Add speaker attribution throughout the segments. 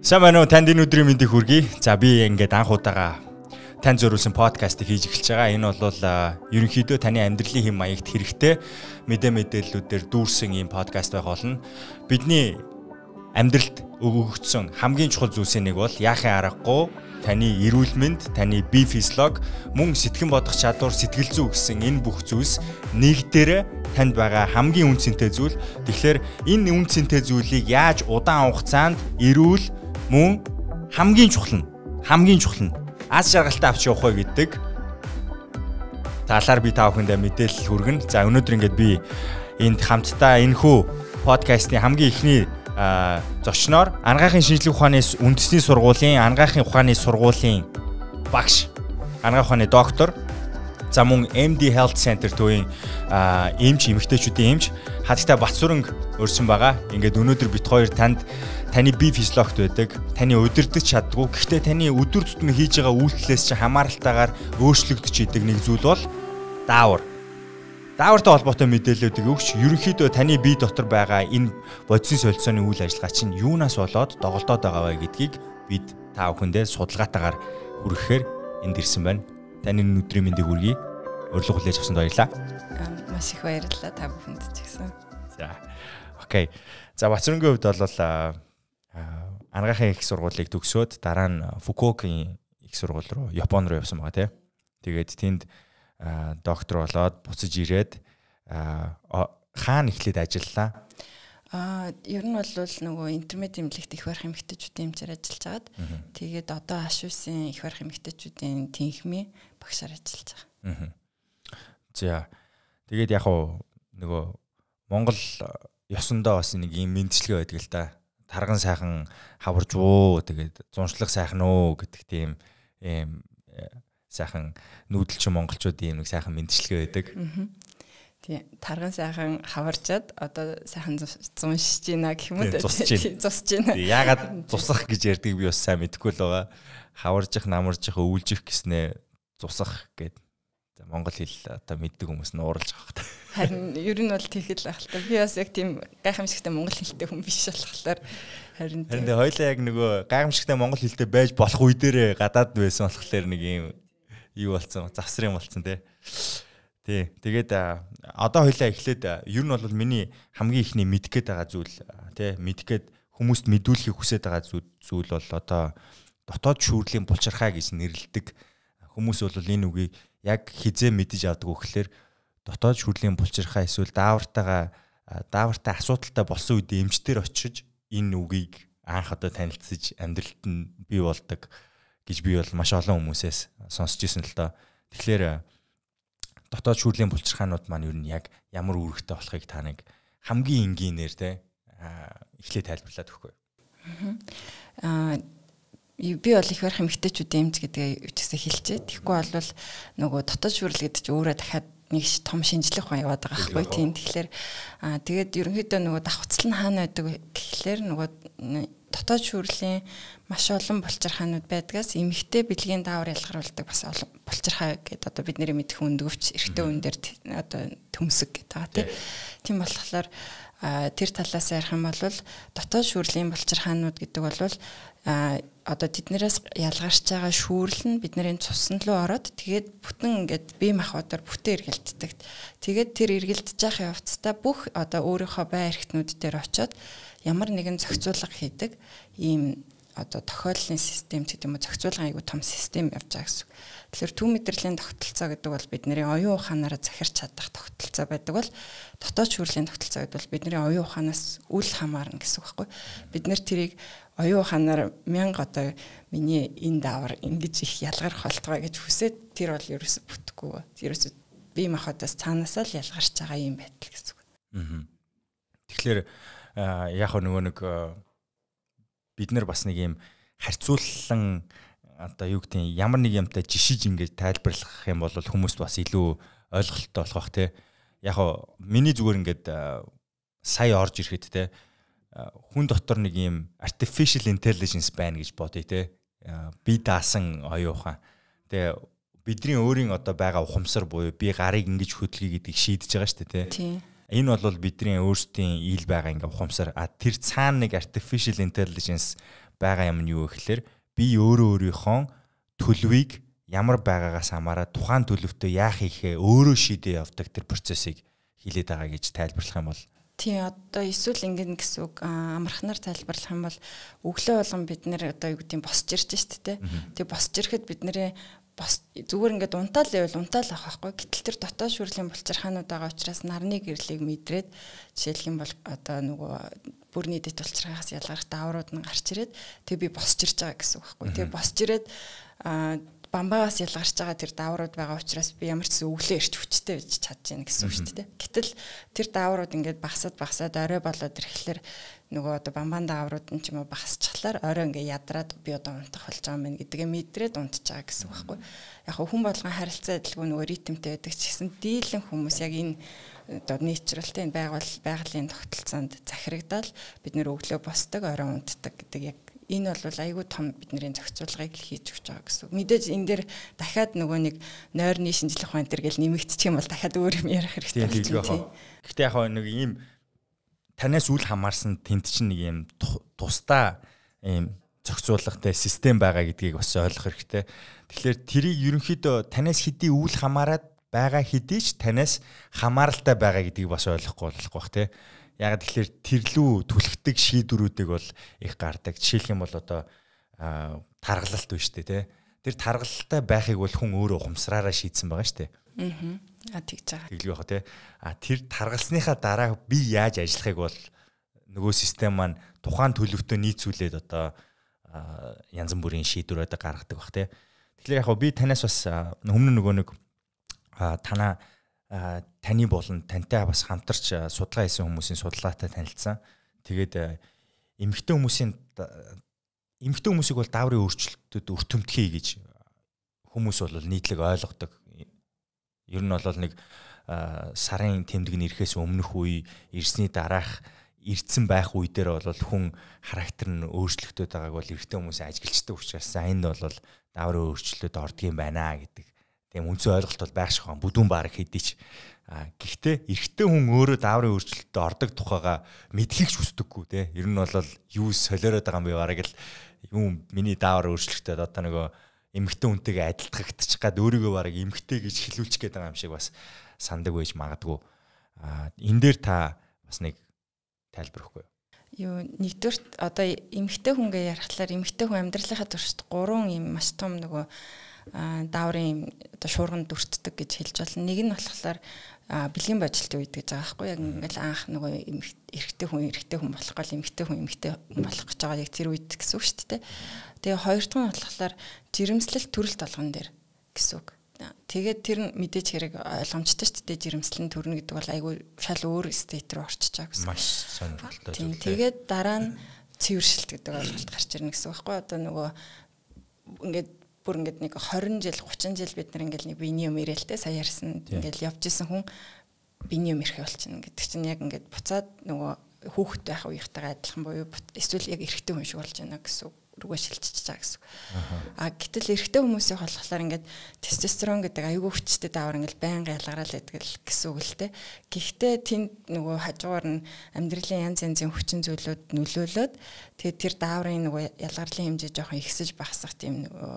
Speaker 1: Сайн байна уу? Танд энэ өдрийн мэндийг хүргэе. За би ингээд анх удаага тань зориулсан подкастыг хийж эхэлж байгаа. Энэ бол ерөнхийдөө таны амьдралын хэм маягт хэрэгтэй мэдээ мэдээллүүдээр дүүрсэн ийм подкаст байх болно. Бидний амьдралд өгөгдсөн хамгийн чухал зүйлсийн нэг бол яахын аргагүй таны эрүүл мэнд, таны бие физиолог, мөн сэтгэн бодох чадвар, сэтгэл зүй гэсэн энэ бүх зүйлс нэг дээр танд байгаа хамгийн үнцэнтэй зүйл. Тэгэхээр энэ үнцэнтэй зүйлийг яаж удаан хугацаанд эрүүл мөн хамгийн чухал нь хамгийн чухал нь аз жаргалтай авч явах вэ гэдэг талаар би та бүхэндээ мэдээлэл хүргэн. За өнөөдөр ингээд би энд хамтдаа энэхүү подкастын хамгийн эхний зочноор ангаахын шинжлэх ухааны үндэсний сургуулийн ангаахын ухааны сургуулийн багш ангаах ухааны доктор за мөн MD Health Center төвийн эмч эмэгтэйчүүдийн эмч хадтай Батсүрэнг өрсөн байгаа. Ингээд өнөөдөр бит хоёр танд таны бие физиологт байдаг, таны удирдах чаддгүй, гэхдээ таны өдөр тутмын хийж байгаа үйлдэлээс чи хамааралтайгаар өөрчлөгдөж идэг нэг зүйл бол даавар. Даавартай холбоотой мэдээллүүдийг өгч ерөнхийдөө таны бие дотор байгаа энэ бодисын солилцооны үйл ажиллагаа чинь юунаас болоод доголдоод байгаа вэ гэдгийг бид та бүхэндээ судалгаатаагаар хүргэхээр энд ирсэн байна. Таны өдрийн мэндийг хүргэе. Урилга хүлээж авсанд баярлалаа.
Speaker 2: Маш их баярлалаа та бүхэнд ч гэсэн. За.
Speaker 1: Окей. За Бацрынгийн хувьд бол ангаахын их сургуулийг төгсөөд дараа нь Фукуокийн их сургууль руу Японд руу явсан байгаа тийм. Тэгээд тэнд доктор болоод буцаж ирээд хаана эхлээд ажиллалаа?
Speaker 2: Аа, ер нь бол нөгөө интермед имлэгт их барих эмэгтэйчүүдийн эмчээр ажиллаж байгаад тэгээд одоо Ашуусын их барих эмэгтэйчүүдийн тэнхмээ багшаар ажиллаж байгаа.
Speaker 1: За. Тэгээд яг уу нөгөө Монгол э, ёсондоо бас нэг юм мэдчилгээ байдаг л да. Тарган сайхан хаварж уу тэгээд зуншлах сайхан уу гэдэг тийм ийм э, сайхан нүүдэлч монголчууд ийм нэг сайхан мэдчилгээ байдаг.
Speaker 2: Тийм тарган сайхан хаварчаад одоо сайхан зуншиж гинэ гэх юм үү? Зусж гинэ. Ягаад зусах
Speaker 1: гэж ярьдгийг би бас сайн мэдэхгүй л байгаа. Хаваржих, намаржих, өвлжих гэснээр зусах гэдэг Монгол хэл одоо мэддэг хүмүүс нь ууралж байгаа хэрэг.
Speaker 2: Харин ер нь бол тийхэл ахалтай. Би бас яг тийм гайхамшигтай монгол хэлтэй хүн биш болохоор харин тийм. Харин
Speaker 1: хоёлаа яг нөгөө гайхамшигтай монгол хэлтэй байж болох үе дээрээ гадаад байсан болохоор нэг юм юу болсон, завсрын болсон тий. Тий. Тэгээд одоо хоёлаа эхлээд ер нь бол миний хамгийн ихний мэдэх гээд байгаа зүйл тий мэдэх гээд хүмүүст мэдүүлэхийг хүсэж байгаа зүйл бол одоо дотоод шүүрлийн булчирхай гэж нэрлэдэг хүмүүс бол энэ үгийг яг хизээ мэдэж авдаг өгөхлөөр дотоод шүрлийн булчирхаа эсвэл даавартайгаа даавартай асуудалтай болсон үед эмчтэр очиж энэ үгийг анх одоо танилцсаж амьдралд нь бий болдог гэж би бол маш олон хүмүүсээс сонсч ирсэн л доо. Тэгэхээр дотоод шүрлийн булчирхаанууд маань ер нь яг ямар үүрэгтэй болохыг та нэг хамгийн энгийнээр те эхлээ тайлбарлаад өгөхгүй.
Speaker 2: Аа би бол их барих эмгтээчүүд эмц гэдэг үгсээ хэлчихэ. Тэгэхгүй бол нөгөө дотоод шүрэл гэдэг чинь өөрөө дахиад нэг том шинжлэх ухаан яваад байгаа байхгүй тийм. Тэгэхээр аа тэгээд ерөнхийдөө нөгөө давхцал нь хаана байдаг гэхлээр нөгөө дотоод шүрлийн маш олон булчирхаанууд байдгаас эмгтээ бэлгийн даавар ялгаруулдаг бас олон булчирхаа гэдэг одоо бид нэр мэдэх өндөвч эрэгтэй үн дээр одоо төмсөг гэдэг байгаа тийм. Тийм болохоор тэр талаас ярих юм бол дотоод шүрлийн булчирхаанууд гэдэг бол одоо тэднэрээс ялгарч байгаа шүүрэл нь бидний цусан руу ороод тэгээд бүтэн ингээд бие махбодоор бүтэн эргэлддэг. Тэгээд тэр эргэлдэж явах явцдаа бүх одоо өөрийнхөө бай эрхтнүүд дээр очиод ямар нэгэн зохицуулга хийдэг ийм одоо тохиоллын систем гэдэг юм уу зохицуулгын айгүй том систем явж байгаа гэсэн. Тэгэхээр төв мэдрэлийн тогтолцоо гэдэг бол бидний оюун ухаанаараа захирч чадах тогтолцоо байдаг бол дотоод шүүрлийн тогтолцоо гэдэг бол бидний оюун ухаанаас үл хамаарна гэсэн үг байхгүй. Бид нэр тэрийг оюу ханаар мянга одоо миний энэ давар ингэж их ялгарх болтгой гэж хүсээд тэр бол ерөөсө бүтггүй. Ерөөсө бие махбодоос цаанаасаа л ялгарч байгаа юм байтал гэсэн
Speaker 1: үг. Аа. Тэгэхээр яг нөгөө нэг бид нар бас нэг юм харьцууллан одоо юу гэдэг нь ямар нэг юмтай жишиж ингэж тайлбарлах юм бол хүмүүст бас илүү ойлголттой болох бах те. Яг миний зүгээр ингээд сая орж ирэхэд те хүн дотор нэг ийм artificial intelligence байна гэж бодъё те. Э, би даасан оюухан. Тэгээ бидний өөрийн одоо байгаа ухамсар буюу би гарыг ингэж хөдөлгий гэдгийг шийдэж байгаа шүү дээ те. Энэ бол бидний өөрсдийн ил байгаа ингээ ухамсар. А тэр цаана нэг artificial intelligence байгаа юм нь юу гэхээр би өөрөө өөрийнхөө төлөвийг ямар байгаагаас хамаараа тухайн төлөвтөө яах ихээ өөрөө шийдээ явдаг тэр процессыг хилээд байгаа гэж тайлбарлах юм бол
Speaker 2: Тий одоо эсвэл ингэн гэсэн үг амархнаар тайлбарлах юм бол өглөө болгон бид нэр одоо юу гэдэг нь босч ирж штэ тэ. Тэгээ босч ирэхэд бид нэрээ бос зүгээр ингээд унтаал байвал унтаал авах байхгүй. Гэтэл тэр дотоод шүрлийн булчирхаанууд байгаа учраас нарны гэрлийг мэдрээд жишээлх юм бол одоо нөгөө бүрний дэд булчирхаас ялгарахтаа аврууд нь гарч ирээд тэг би босч ирж байгаа гэсэн үг байхгүй. Тэгээ босч ирээд аа бамбагаас ялгарч байгаа тэр дааврууд байгаа учраас би ямар ч зөвлөө ирч хүчтэй байж чадж яана гэсэн үг шүү дээ. Гэтэл тэр дааврууд ингээд багасад багасад орой болоод ирэхлээр нөгөө одоо бамбаан дааврууд нь ч юм уу багасчлаар орой ингээд ядраад би одоо унтах болж байгаа юм гэдгээ мэдрээд унтчихаа гэсэн үг байхгүй. Яг хүн болгон харилцаа адилгүй нөгөө ритмтэй байдаг ч гэсэн дийлэн хүмүүс яг энэ одоо нийцрэлтэй энэ байгуул байгалийн тогтолцоонд захирагдал бид нөр өглөө босдог орой унтдаг гэдэг яг энэ бол айгүй том бидний зохицуулгыг хийж өгч байгаа гэсэн. Мэдээж энэ дээр дахиад нөгөө нэг нойрны шинжилгээ ухаан төр гэл нэмэгдчих юм бол дахиад өөр юм ярих хэрэгтэй болж байна.
Speaker 1: Гэхдээ яг нэг ийм танаас үл хамаарсан тент чинь нэг ийм тусдаа ийм зохицуулгатай систем байгаа гэдгийг бас ойлгох хэрэгтэй. Тэгэхээр тэрийг ерөнхийдөө танаас хэдий үл хамааран байгаа хэдий ч танаас хамааралтай байгаа гэдгийг бас ойлгохгүй болох бах тий яг тэгэхээр тэрлүү түлхдэг шийдвэрүүдийг бол их гардаг. Жишээлх юм бол одоо таргалалт биш үү те. Тэр таргалалтай байхыг бол хүн өөрөө ухамсараараа шийдсэн байгаа шүү дээ.
Speaker 2: Аа. А тэгж байгаа.
Speaker 1: Тэглэв яах те. А тэр таргалсныхаа дараа би яаж ажиллахыг бол нөгөө систем маань тухайн төлөвтөө нийцүүлээд одоо янз бүрийн шийдвэрүүд гаргадаг бах те. Тэгэхээр яг би танаас бас өмнө нөгөө нэг танаа таны болон тантай бас хамтарч э, судалгаа хийсэн хүмүүсийн судалгаатай танилцсан. Тэгээд э, эмэгтэй хүмүүсийн эмэгтэй хүмүүсийг бол дааврын өөрчлөлтөд өртөмтгий гэж э, хүмүүс бол нийтлэг ойлгодог. Ер нь бол нэг сарын тэмдэг нэрхээс өмнөх үе, ирсний дараах ирдсэн байх үе дээр бол хүн характер нь өөрчлөгдөд байгааг бол эрэгтэй хүмүүс ажиглждаг учраас энд бол дааврын өөрчлөлөд ордог юм байна гэдэг. Тийм үнсэн ойлголт бол байх шиг байна. Бүдүүн баг хэдий ч А гэхдээ эрэгтэй хүн өөрөө дааврын өөрчлөлтөд ордог тухайга мэдлэгч хүсдэггүй те. Ер нь бол юу солиороод байгаа юм бэ бараг л юм миний даавар өөрчлөлтөд одоо нөгөө эмэгтэй хүнтэйгээ адилтгагдчих гад өөрийгөө бараг эмэгтэй гэж хэлүүлчих гээд байгаа юм шиг бас сандаг байж магадгүй. А энэ дээр та бас нэг тайлбар өгөхгүй юу?
Speaker 2: Юу нэгдүгürt одоо эмэгтэй хүнгээ ярихлаар эмэгтэй хүн амьдралынхаа туршид гурван юм маш том нөгөө дааврын оо шуурганд дүртдэг гэж хэлж байна. Нэг нь болохоор бэлгийн божилтын үед гэж байгаа байхгүй яг ингээл анх нөгөө эрэгтэй хүн эрэгтэй хүн болох гол эмэгтэй хүн эмэгтэй хүн болох гэж байгаа яг тэр үед гэсэн үг шүү дээ. Тэгээ хоёр дахь нь болохоор жирэмслэл төрөл толгон дээр гэсэн үг. Тэгээд тэр нь мэдээж хэрэг ойлгомжтой шүү дээ жирэмслэн төрнө гэдэг бол айгүй шал өөр стейт рүү орчиж байгаа гэсэн. Маш сонирхолтой зүйл. Тэгээд дараа нь цэвэршилт гэдэг ойлголт гарч ирнэ гэсэн үг байхгүй одоо нөгөө ингээд бүр ингээд нэг 20 жил 30 жил бид нар ингээд нэг биений юм ирээлтэй сая ярьсан ингээд явж исэн хүн биений юм ирэх болчихно гэдэг чинь яг ингээд буцаад нөгөө хүүхдтэй байх үеийнхтэйгээ адилхан буюу эсвэл яг эрэгтэй хүн шиг болж байна гэсэн рүүгээ шилжиж байгаа гэсэн. А гэтэл эрэгтэй хүмүүсийн холхолоор ингээд тестостерон гэдэг аюулгүй хүчтэй даавар ингээд байнга ялгараад байдаг гэсэн үг л тэ. Гэхдээ тэнд нөгөө хажуугаар нь амьдралын янз янзын хүчин зүйлүүд нөлөөлөд тэгээд тэр дааврын нөгөө ялгарлын хэмжээ жоохон ихсэж багасах тийм нөгөө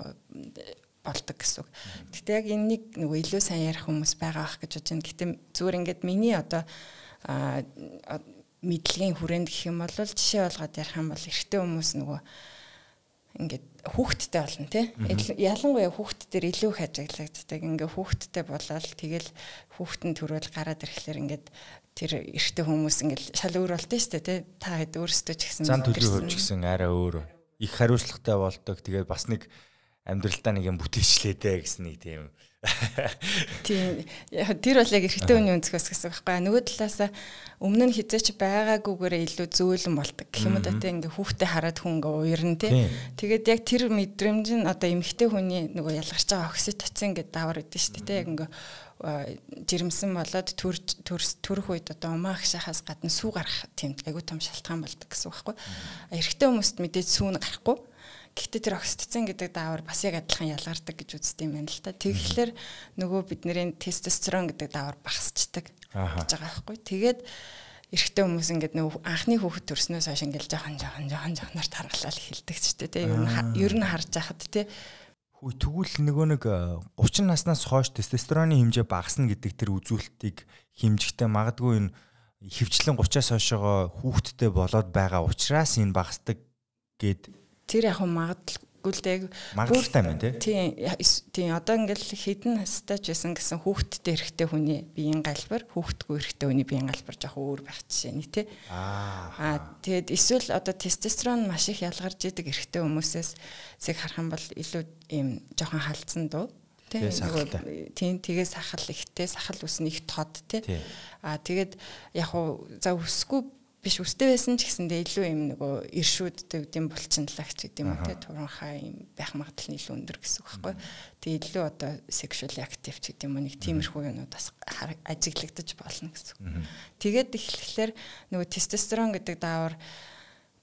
Speaker 2: болдог гэсэн. Гэтэ яг энэнийг нөгөө илүү сайн ярих хүмүүс байгаа бах гэж бодож байна. Гэтэ зүгээр ингээд миний одоо мэдлэгийн хүрээнд гэх юм бол жишээ болгоод ярих юм бол эрэгтэй хүмүүс нөгөө ингээд хүүхдтэй болно тий. Ялангуяа хүүхд төр илүү их ажиглагддаг. Ингээ хүүхдтэй болоод тэгэл хүүхдэн төрөөл гараад ирэхлээр ингээд тэр эрэгтэй хүмүүс ингээд шал өөр болтой шүү дээ тий. Та хэд өөрсдөө ч гэсэн зан төлөв хөвж гэсэн
Speaker 1: арай өөр. Их хариуцлагатай болдог. Тэгээд бас нэг амьдралдаа нэг юм бүтээчлээдэ гэсэн нэг тийм
Speaker 2: Тийм. Тэр бол яг эрэгтэй хүний өнцгөөс гэсэн байхгүй. Нөгөө талаас өмнө нь хизээч байгаагүйгээр илүү зөөлөн болдог. Гэх юм уу тэ ингээ хүүхдээ хараад хүн ингээ уурна тий. Тэгээд яг тэр мэдрэмж нь одоо эмэгтэй хүний нөгөө ялгарч байгаа окситоцин гэдэг давар өгдөн шүү дээ. Яг ингээ жирэмсэн болоод төр төрөх үед одоо умаах шахаас гадна сүү гарах тийм айгүй том шалтгаан болдог гэсэн үг байхгүй. Эрэгтэй хүмүүст мэдээж сүү нь гарахгүй Гэхдээ тэр окситоцин гэдэг даавар бас яг адилхан ялгардаг гэж үздэг юм байна л та. Тэгэхээр нөгөө бидний тестостерон гэдэг даавар багасчдаг гэж байгаа байхгүй. Тэгээд эрэгтэй хүмүүс ингээд нөө анхны хүүхэд төрснөөс хойш ингээд жоохон жоохон жоохон жоохноор тархалал эхэлдэг ч гэдэг тийм ер нь харж байхад тийм
Speaker 1: хөө тэгвэл нөгөө нэг 30 э, наснаас хойш тестостероны хэмжээ багасна гэдэг тэр үзүүлэлтийг хэмжихтэй магадгүй энэ хөвчлэн 30-аас хойшоо хүүхэдтэй болоод байгаа учраас энэ багасдаг гэд
Speaker 2: Тэр яг магадгүй л яг магадaltaй мэн тий. Тий одоо ингээл хідэн настайч байсан гэсэн хүүхэдтэй эрэгтэй хүний биеийн галбар хүүхэдгүй эрэгтэй хүний биеийн галбар жоох өөр байх жишээ нь тий. Аа тэгэд эсвэл одоо тестостерон маш их ялгарч идэг эрэгтэй хүмүүсээс зэг харах юм бол илүү ийм жоохон халдсан дуу Тийм тэгээ сахал ихтэй сахал үснэ их тод тий. Аа тэгээд яг уу за өсгүй биш үстэй байсан ч гэсэндээ илүү юм нөгөө иршүүдтэй гэдэм булчинлагч гэдэг юм уу те туранхаа юм байх магадлал нь илүү өндөр гэсэн үг байхгүй. Тэгээ илүү одоо sexually active ч гэдэг юм уу нэг тиймэрхүү юмудаас ажиглагдаж болно гэсэн үг. Тэгээд эхлэхлээр нөгөө тестостерон гэдэг даавар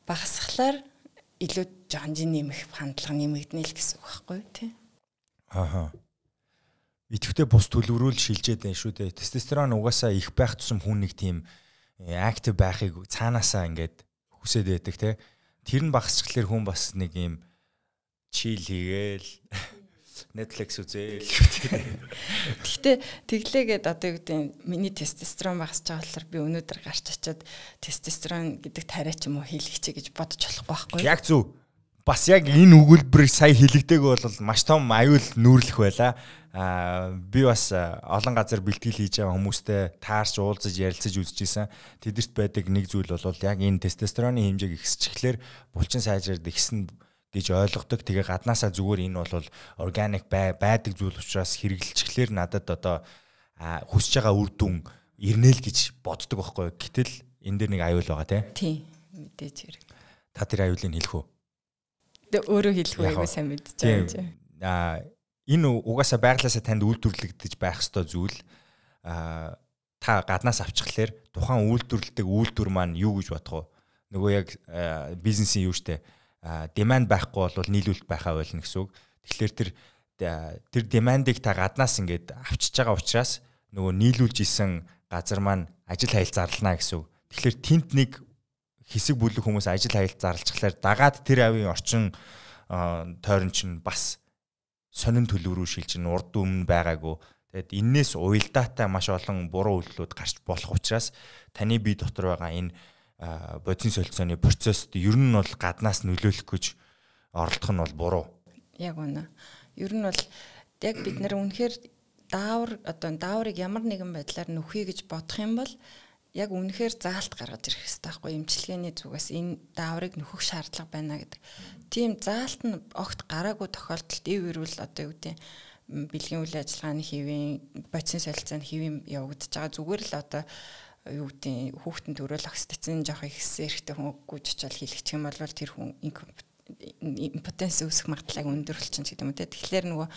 Speaker 2: багасхлаар илүү жанжин нэмэх хандлага нэмэгдэнэ л гэсэн үг байхгүй тий.
Speaker 1: Ааха. Идэвхтэй бус төлөврүүл шилжээд байна шүү дээ. Тестостерон угаасаа их байх тусам хүн нэг тийм актив э, байхыг цаанаасаа ингээд хүсээд байдаг те. Тэр нь багасчлаар хүн бас нэг юм чил хийгээл Netflix үзээл.
Speaker 2: Гэхдээ тэглээгээд одоо юу гэдэг миний тестостерон багасч байгаа болохоор би өнөөдөр гарч очиад тестостерон гэдэг тариа ч юм уу хийлгэчихэ гэж бодож болохгүй байхгүй.
Speaker 1: Яг зөв бас яг энэ өгүүлбэрийг сая хилэгдээг бол маш том аюул нүүрлэх байла. Аа би бас олон газар бэлтгэл хийж байгаа хүмүүстэй таарч уулзаж ярилцаж үзэжсэн. Тэдэрт байдаг нэг зүйл бол яг энэ тестостероны хэмжээг ихсчихлээр булчин сайжраад ихсэн гэж ойлгодог. Тэгээ гаднаасаа зүгээр энэ бол органик байдаг зүйл учраас хэрэгжилчглэр надад одоо хүсэж байгаа үр дүн ирнэл гэж боддог байхгүй. Гэтэл энэ дээр нэг аюул байгаа тий.
Speaker 2: Тий. Мэдээж хэрэг.
Speaker 1: Та тэр аюулыг хэлэх үү?
Speaker 2: өөрөө хэлэх үү айгуу сайн мэдчихэж
Speaker 1: байна. Аа энэ угаасаа байглаасаа танд үйлдвэрлэгдэж байх ёстой зүйл аа та гаднаас авчихлаэр тухайн үйлдвэрлэдэг үйлдвэр маань юу гэж бодох вэ? Нөгөө яг бизнесийн юу штэ деманд байхгүй бол нийлүүлэлт байхаа болно гэсэн үг. Тэгэхээр тэр тэр демандыг та гаднаас ингээд авчиж байгаа учраас нөгөө нийлүүлж исэн газар маань ажил хайлт зарлана гэсэн үг. Тэгэхээр тэнд нэг хэсэг бүлэг хүмүүс ажил хаялт зарлцглаар дагаад тэр авийн орчин тойрон чинь бас сонин төлөв рүү шилжин урд өмнө байгаагүй. Тэгэд энээс уйлдаатай маш олон буруу үйлдэлүүд гарч болох учраас таны бие дотор байгаа энэ бодис солилцооны процессд ер нь бол гаднаас нөлөөлөх гэж оролдох нь бол буруу.
Speaker 2: Яг үнэ. Ер нь бол яг бид нэр үнэхээр даавар одоо дааврыг ямар нэгэн байдлаар нөхөе гэж бодох юм бол яг үнэхээр заалт гаргаж ирэх хэрэгтэй байхгүй эмчилгээний зүгээс энэ дааврыг нөхөх шаардлага байна гэдэг. Тийм заалт нь огт гараагүй тохиолдолд ив ирвэл одоо юу гэдэг бэлгийн үйл ажиллагааны хэвийн бодисын солилцааны хэвийн явагдаж байгаа зүгээр л одоо юу гэдэг хүүхдэн төрөл окситоцин жоох ихссэн эрэхтэй хүн гүйжчээл хэлчих юм бол тэр хүн импотенц үүсэх магадлалыг өндөрүүлчихэн гэдэг юм те. Тэгэхээр нөгөө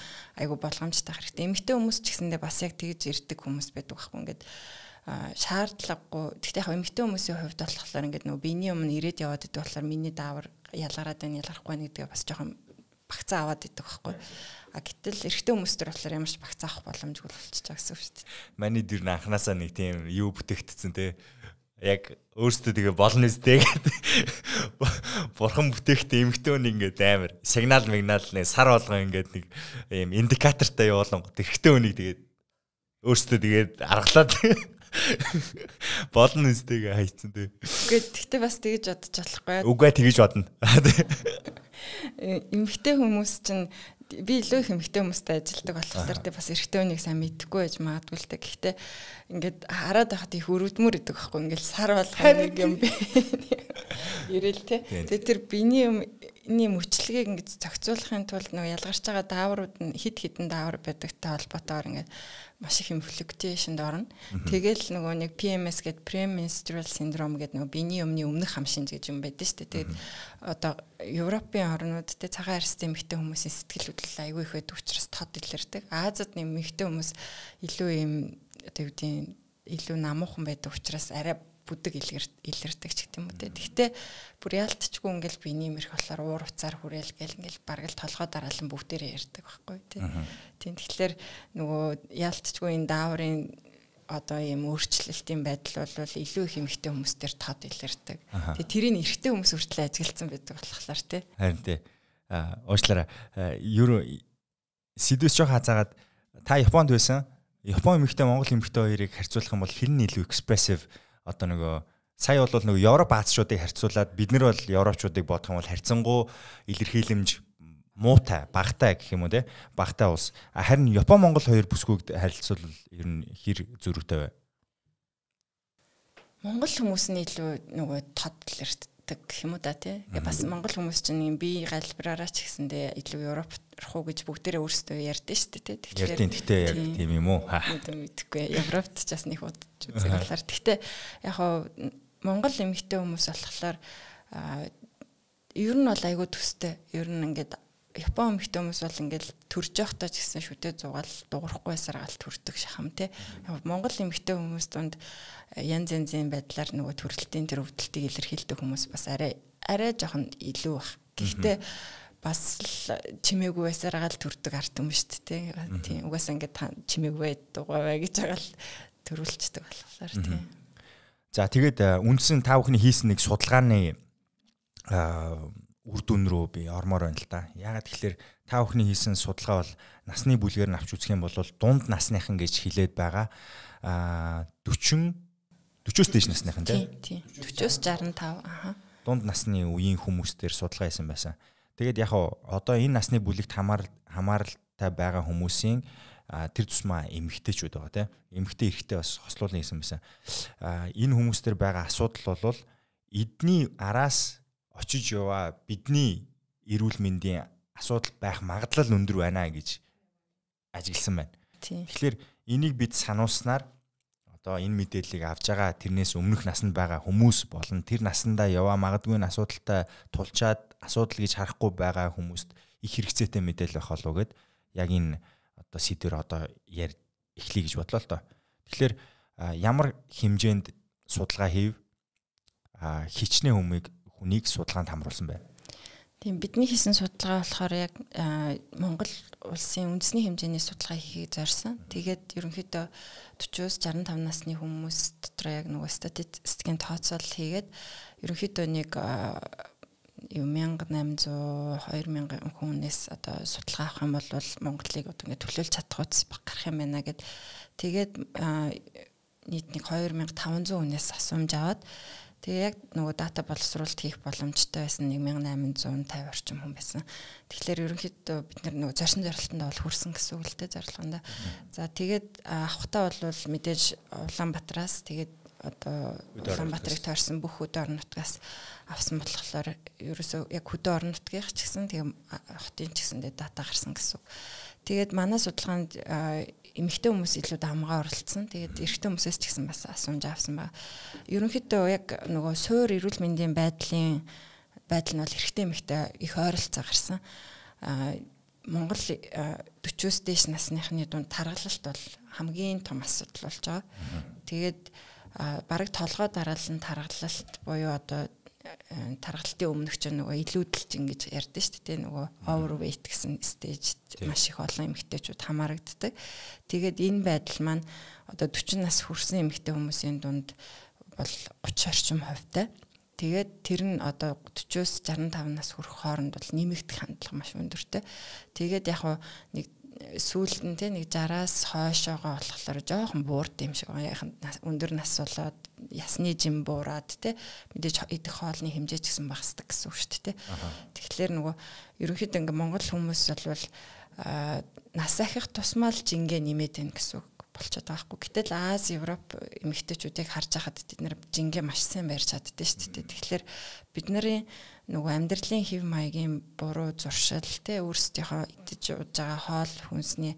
Speaker 2: айгу болгоомжтой хэрэгтэй. Эмэгтэй хүмүүс ч гэсэндээ бас яг тэгж ирдэг хүмүүс байдаг байхгүй ингээд Э, шаардлагагүй. Тэгтээ яг эмэгтэй хүмүүсийн хувьд болохоор ингээд нөгөө биений өмнө ирээд яваад идэх болохоор миний даавар ялгараад байна, ялгарахгүй байна гэдгээ бас жоохон багцаа аваад идэх байхгүй. А гэтэл эрэгтэй хүмүүс төр болохоор ямарч багцаа авах боломжгүй болчихж байгаа гэсэн үг шүү дээ.
Speaker 1: Манай дэр нь анханасаа нэг тийм юу бүтээгдсэн те. Яг өөрсдөө тэгээ болно зүтэй гэдэг. Бурхан бүтээгтээ эмэгтэй хүн ингээд амар сигнал мигнал нэг сар болгоо ингээд нэг ийм индикатортай явуулан эрэгтэй хүнийг тэгээд өөрсдөө тэгээд аргалаад Болно нэстэйг хайцсан тий.
Speaker 2: Үгүй тэгтээ бас тэгэж бодож болохгүй. Үгүй тэгэж бодно. Э, эмэгтэй хүмүүс чинь би илүү их эмэгтэй хүмүүстэй ажилладаг болохоор тий бас эрэгтэй хүнийг сайн мэдэхгүй байж магадгүй л дээ. Гэхдээ ингээд хараад байхад их өрөвдмөр идэг байхгүй. Ингээд сар болгох юм би. Ирэл тий. Тэгээ тэр биний юм бидний мөчлөгийг ингэж зохицуулахын тулд нөгөө ялгарч байгаа дааврууд нь хид хідэн даавар байдагтай холбоотойгоор ингэж маш их юм флуктуэйшнд орно. Тэгэл нөгөө нэг PMS гэдэг premenstrual syndrome гэдэг нөгөө биений өмнө өмнөх хам шинж гэж юм байдаг шүү дээ. Тэгээд одоо Европын орнууд те цагаан арьстай эмэгтэй хүмүүсийн сэтгэл хөдлөл айгүй их байдаг учраас тод илэрдэг. Азад нэмэгтэй хүмүүс илүү юм одоо юу гэдэг илүү намуухан байдаг учраас арай бүдэг илэрдэг ч гэдэм үү те. Гэхдээ бүр яалтчгүй ингээл би иймэрх болохоор уур уцаар хүрээл гэл ингээл бараг л толгой дараалан бүгдээрээ ярьдаг байхгүй те. Тийм тэгэхээр нөгөө яалтчгүй энэ дааврын одоо ийм өөрчлөлтийн байдал бол илүү их эмгтэй хүмүүс төр тод илэрдэг. Тэгээ тэрийг эрэгтэй хүмүүс хүртэл ажиглсан байдаг болохоор те.
Speaker 1: Харин те. А уучлаарай. Ер сэдвэс жоо хазаагаад та Японд байсан. Япон эмэгтэй Монгол эмэгтэй хоёрыг харьцуулах юм бол хэр нь илүү экспрессив одоо нөгөө сая бол нөгөө Европ Азчуудыг харьцуулаад бид нар бол Европчуудыг бодох юм бол харьцангуй илэрхийлэмж муутай, багтай гэх юм уу те? Багтай улс. Харин Япон Монгол хоёр бүсгүйг харилцуулбал ер нь
Speaker 2: хэр зөрүүтэй вэ? Монгол хүмүүс нь илүү нөгөө тод талэрт гардаг гэх юм уу да тий. Бас монгол хүмүүс чинь юм бие галбираараа ч гэсэндээ илүү Европ руу гэж бүгдээрээ өөрсдөө ярьдэн шүү дээ тий. Тэгэхээр ярьдэн гэхдээ яг тийм юм уу? Мэдэхгүй. Европт ч бас нэг удаж үзэх болохоор. Гэхдээ яг хоо монгол эмэгтэй хүмүүс болохоор ер нь бол айгүй төстэй. Ер нь ингээд Япон хүмүүстэй хүмүүс бол ингээл төрж явахдаа ч гэсэн шүтээ зугаал дуурахгүй саргаал төрдөг шахам те. Монгол эмэгтэй хүмүүс донд янз э, янзын байдлаар нөгөө төрөлтийн тэр өвдөлтийг илэрхийлдэг хүмүүс бас арай арай жоохон илүү бах. Гэхдээ бас л чимээгүй байсараагаал төрдөг арт юм шүү дээ тийм угаасаа ингээд чимээгүй дугаваа гэж байгаа л төрүүлчдэг болохоор тийм
Speaker 1: за тэгээд э, үндсэн та бүхний хийсэн нэг судалгааны э, үр дүн рүү би ормоор байна л да. Ягаад тэгэхээр та бүхний хийсэн судалгаа бол насны бүлгээр нь авч үзэх юм бол дунд насныхан гэж хилээд байгаа а 40 40-оос дээш насныхан тийм
Speaker 2: 40-оос 65 аха
Speaker 1: дунд насны үеийн хүмүүстээр судалгаа хийсэн байсан. Тэгээд яг одоо энэ насны бүлэгт хамаар хамааралтай байгаа хүмүүсийн тэр тусмаа эмгэгтэйчүүд байгаа тийм эмгэгтэй эрэгтэй бас хослуулна гэсэн байсан. энэ хүмүүстээр байгаа асуудал бол эдний араас очиж яваа бидний эрүүл мэндийн асуудал байх магадлал өндөр байна гэж ажигласан байна. Тэгэхээр энийг бид санууснаар одоо энэ мэдээллийг авж байгаа тэрнээс өмнөх наснд байгаа хүмүүс болон тэр насандаа яваа магадгүй н асуудалтай тулчаад асуудал гэж харахгүй байгаа хүмүүст их хэрэгцээтэй мэдээлэл байх болов уу гэд яг энэ одоо сэдвэр одоо ярь эхлэе гэж бодлоо л доо. Тэгэхээр ямар хэмжээнд судалгаа хийв хичнээн хүмүүсийг хүнийг судалгаанд хамруулсан байна.
Speaker 2: Тийм бидний хийсэн судалгаа болохоор яг Монгол улсын үндэсний хэмжээний судалгаа хийхийг зорьсон. Тэгээд ерөнхийдөө 40-с 65 насны хүмүүс дотор яг нөгөө статистикийн тооцоол хийгээд ерөнхийдөө нэг 1800 2000 хүнээс одоо судалгаа авах юм бол Монголыг одоо ингээд төлөөлж чадах утас баг гарах юм байна гэд тэгээд нийт нэг 2500 хүнээс асуумж аваад Тэгээ яг нөгөө дата боловсруулалт хийх боломжтой байсан 1850 орчим хүн байсан. Тэгэхээр ерөнхийдөө бид нөгөө зоршин зорилтонд бол хүрсэн гэсэн үг л дээ зорилгонд. За тэгээд авахтаа бол мэдээж Улаанбаатараас тэгээд одоо Улаанбаатарыг тойрсон бүх хөдөө орон нутгаас авсан болохоор ерөөсөө яг хөдөө орон нутгийнх ч гэсэн тэгээ хотын ч гэсэндээ дата гарсан гэсэн үг. Тэгээд манай судалгаанд эмэгтэй хүмүүс илүү давмгаа оролцсон. Тэгээд эрэгтэй хүмүүсээс ч гэсэн бас асуумж авсан баг. Ерөнхийдөө яг нөгөө суур эрүүл мэндийн байдлын байдал нь бол эрэгтэй эмэгтэй их ойролцоо гарсан. Монгол 40-с дээш насныхны дунд таргалалт бол хамгийн том асуудал болж байгаа. Тэгээд бараг толгой дараалал нь таргалалт буюу одоо тархалтын өмнөх ч нөгөө илүүдэлж ингэж ярьдэн шүү дээ нөгөө overweight гэсэн стейжд маш их олон эмэгтэйчүүд хамаарагддаг. Тэгээд энэ байдал маань одоо 40 нас хүрсэн эмэгтэй хүмүүсийн дунд бол 30 орчим хувьтай. Тэгээд тэр нь одоо 40-с 65 нас хүрэх хооронд бол нэмэгдэх хандлага маш өндөртэй. Тэгээд яг нэг сүүлд нь те нэг 60-аас хойшоогоо болохоор жоохон буурд юм шиг яахан өндөр нас болоод ясны жим буураад те мэдээж идэх хоолны хэмжээ ч гэсэн багасдаг гэсэн үг шүү дээ те тэгэхээр нөгөө ерөнхийдөө ингээ монгол хүмүүс бол нас ахих тусмал жингээ нэмээд байна гэсэн үг болчиход байгаа хгүй. Гэтэл Аз, Европ эмэгтэйчүүдийг харж байхад бид нэр жингээ маш сайн барьж чаддсан шүү дээ. Тэгэхээр бид нарын нөгөө амьдралын хэв маягийн буруу зуршил те өөрсдийнхөө идэж ууж байгаа хоол хүнсний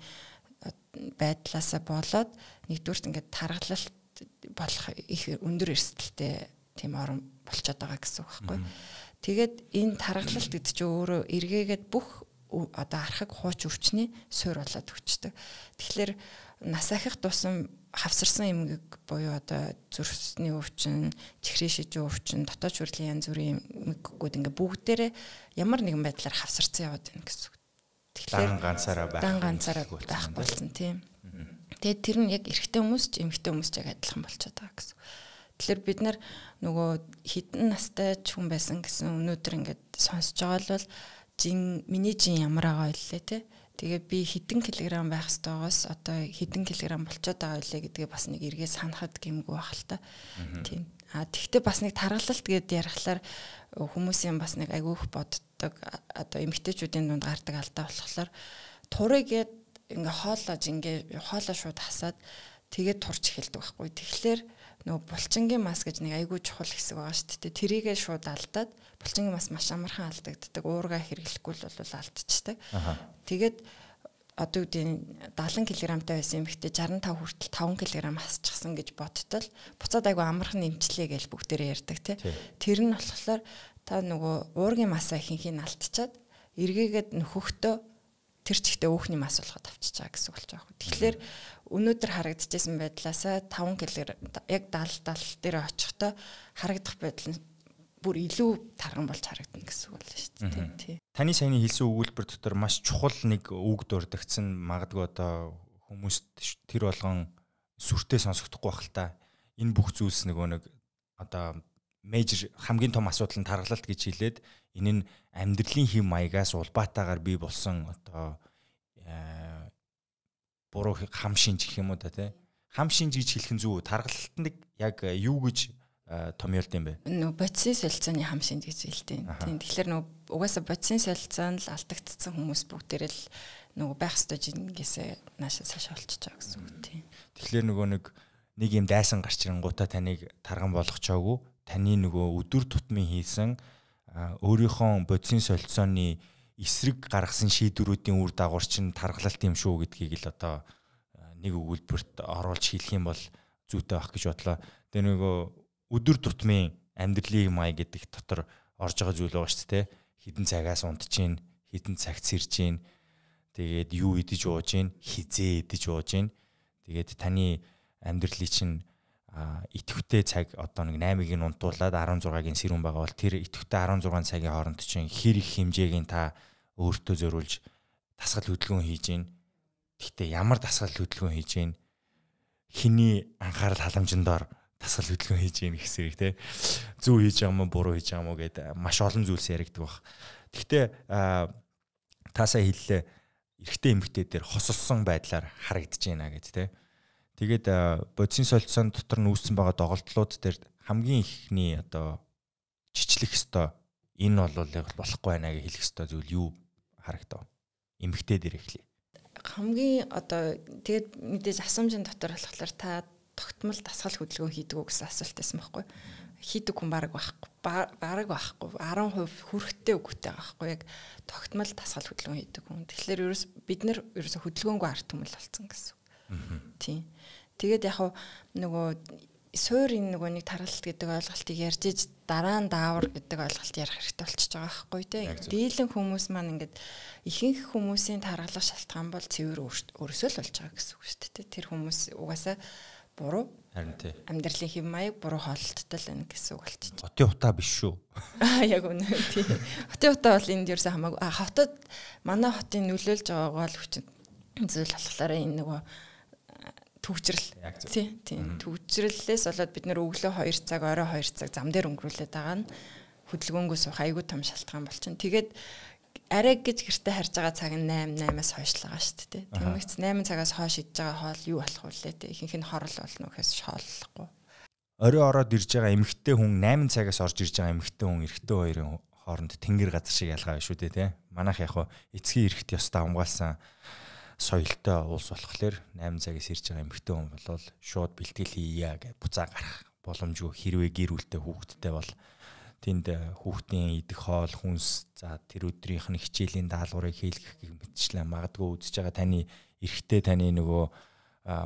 Speaker 2: э, байдлаасаа болоод нэгдүгürt ингээд таргалалт болох их өндөр эрсдэлтэй тийм орн болчиход байгаа гэсэн үг байхгүй. Тэгээд энэ таргалалт гэдэг чинь өөрөө эргээгээд бүх одоо архаг хууч өвчний суур болоод өгчдөг. Тэгэхээр нас ахих тусам хавсарсан эмгэг буюу одоо зөрсний өвчин, чихрийн шижүү өвчин, дотоод хүрлийн янз бүрийн эмгэгүүд ингээ бүгдээрээ ямар нэгэн байдлаар хавсарсан яваад байна гэсэн үг.
Speaker 1: Тэгэхээр дан ганцаараа байх. Дан ганцаараа байх болсон
Speaker 2: тийм. Тэгээд тэр нь яг эрэгтэй хүмүүс ч эмэгтэй хүмүүс ч яг адилхан болчиход байгаа гэсэн. Тэгэхээр бид нар нөгөө хідэн настай ч хүн байсан гэсэн өнөөдөр ингээд сонсож байгаа л бол жин миний жин ямар байгаа вэ те Тэгээд би хэдэн килограмм байх ёстойгоос одоо хэдэн килограмм болчиход байгаа үлээ гэдгээ бас нэг эргээ санахад гэмгүй байх л та. Тийм. А тэгвэл бас нэг таргалалт гэд ярихлаар э, хүмүүсийн бас нэг агиух боддог одоо эмгтээчүүдийн дунд гардаг алдаа болохоор турыгээд ингээ хоолоож ингээ хоолоо шууд хасаад тэгээд турч эхэлдэг байхгүй. Тэгэхээр нөгөө булчингийн мас гэж нэг айгүй чухал хэсэг байгаа шүү дээ. Тэрийгээ шууд алдаад булчингийн мас маш амархан алдагддаг. Уурга хэрэглэхгүй л бол алдчихдаг. Тэгээд одоо юу гэдэг нь 70 кг-тай байсан юм ихтэй 65 хүртэл 5 кг хасчихсан гэж бодтол буцаад айгүй амархан нэмчлээ гэж бүгдээрээ ярьдаг тий. Тэр нь болохоор та нөгөө уургийн масаа ихэнхийг алдчихад эргээгээд нөхөхдөө тэр чигтээ өөхний мас болоход авчиж байгаа гэсэн болж байгаа юм. Тэгэхээр өнөөдөр харагдчихсан байдлаасаа 5 кг яг 70 70 дээр очихдоо харагдах байдал нь бүр илүү тарган болж харагдана гэсэн үг л шүү дээ. Тий.
Speaker 1: Таны саяны хэлсэн өгүүлбэр дотор маш чухал нэг үг дурдгдсан магадгүй одоо хүмүүст тэр болгон сүртэй сонсогдохгүй байх л та. Энэ бүх зүйлс нөгөө нэг одоо major хамгийн том асуудал нь тархалт гэж хэлээд энэ нь амьдралын хэм маягаас улбаатаагаар бий болсон одоо э, буруу хам шинж гэх юм уу та тий хам шинж гэж хэлэх нь зүг тархалт нэг яг э, юу гэж э, томьёолд юм бэ
Speaker 2: нөө бодисын солилцооны хам шинж гэж хэлдэг тийм тэгэхээр нөө угаасаа бодисын солилцоо нь л алдагдсан хүмүүс бүгдээрэл нөгөө байх ёстой жингээсээ наашаа цааш олчихоо гэсэн үг тийм
Speaker 1: тэгэхээр нөгөө нэг нэг юм дайсан гарч ирэнгуудаа таныг тарган болгочоогүй таны нөгөө өдөр тутмын хийсэн өөрийнхөө бодисын солилцооны эсрэг гаргасан шийдвэрүүдийн үр дагавар чинь тархалт юм шүү гэдгийг л одоо нэг өгүүлбэрт оруулж хэлэх юм бол зүйтэй байх гэж бодлоо. Тэгээ нөгөө өдөр тутмын амьдралын май гэдэг дотор орж байгаа зүйл байгаа шүү дээ. Хідэн цагаас унтчихээн, хідэн цагт сэрж ийн. Тэгээд юу идэж ууж ийн, хизээ идэж ууж ийн. Тэгээд таны амьдралыг чинь итэхтэй цаг одоо нэг 8-ыг нь унтуулад 16-гийн сэрүүн байгаа бол тэр итэхтэй 16 цагийн хооронд чинь хэр их хэмжээг нь та өөртөө зөриулж дасгал хөдөлгөөн хийж гин. Гэхдээ ямар дасгал хөдөлгөөн хийж гин? Хиний анхаарал халамжндоор дасгал хөдөлгөөн хийж гин гэсэн үг тийм. Зүү хийж байгаа юм уу, буруу хийж байгаа юм уу гэд маш олон зүйлс яригддаг бах. Гэхдээ таасаа хэллээ эрэгтэй эмэгтэй дээр хосолсон байдлаар харагдаж байна гэд тийм Тэгээд бодисын солилцоон дотор нүүссэн байгаа доголдлууд дээр хамгийн ихний одоо чичлэх ёстой энэ бол болохгүй байна гэж хэлэх ёстой зүйл юу харагдав? Эмгтээд ирэхлээ.
Speaker 2: Хамгийн одоо тэгээд мэдээж асамжийн дотор болохоор та тогтмол дасгал хөдөлгөөн хийдэг үү гэсэн асуулт байсан байхгүй хийдэг хүн баг байхгүй баг байхгүй 10% хүрэхтэй үгтэй байхгүй яг тогтмол дасгал хөдөлгөөн хийдэг хүн тэгэхээр ерөөс бид нар ерөөсө хөдөлгөөнгүй арт хүмүүс болсон гэсэн Тийм. Тэгээд яг нөгөө суурийн нөгөө нэг тархалт гэдэг ойлголтыг ярьж иж дараа нь даавар гэдэг ойлголт ярих хэрэгтэй болчихж байгаа байхгүй тий. Дийлэн хүмүүс маань ингээд ихэнх хүмүүсийн тархалах шалтгаан бол цэвэр өрөөсөө л болж байгаа гэсэн үг шүү дээ. Тэр хүмүүс угаасаа буруу Харин тий. Амьдралын хэм маяг буруу хоолттой л байна гэсэн үг болчих.
Speaker 1: Хотын утаа биш шүү.
Speaker 2: Аа яг үнэ тий. Хотын утаа бол энд ерөөсөө хамаагүй. А хотод манай хотын нөлөөлж байгаагаа л хүчин зүйл болохоор энэ нөгөө төвчрөл. Тий, тий. Төвчрөллээс болоод бид нэр өглөө 2 цаг, орой 2 цаг зам дээр өнгөрүүлээд байгаа нь хөдөлгөөнгөө суух айгүй том шалтгаан болчихно. Тэгээд арай гэж гэртээ харж байгаа цаг нь 8 8-аас хойшлага шүү дээ. Тэмэгц 8 цагаас хойш идж байгаа хоол юу болох вэ? Ихэнх нь хорл болно гэхээс шооллохгүй.
Speaker 1: Орой ороод ирж байгаа эмэгтэй хүн 8 цагаас орж ирж байгаа эмэгтэй хүн эрэгтэй хоёрын хооронд тэнгэр газар шиг ялгаа шүү дээ, тий. Манайх яг хуу эцгийн эрэгт ёстой хамгаалсан соёлтой улс болохоор 8 цагаас ирж байгаа эмэгтэй хүн бол шууд бэлтгэл хийе гэж буцаа гарах боломжгүй хэрвээ гэр бүлтэй хүүхэдтэй бол тэнд э, хүүхдийн идэх хоол хүнс за тэр өдрийнх нь хичээлийн даалгаврыг хийлгэх гэх мэтчлэн магадгүй үзэж байгаа таны эрэгтэй таны нөгөө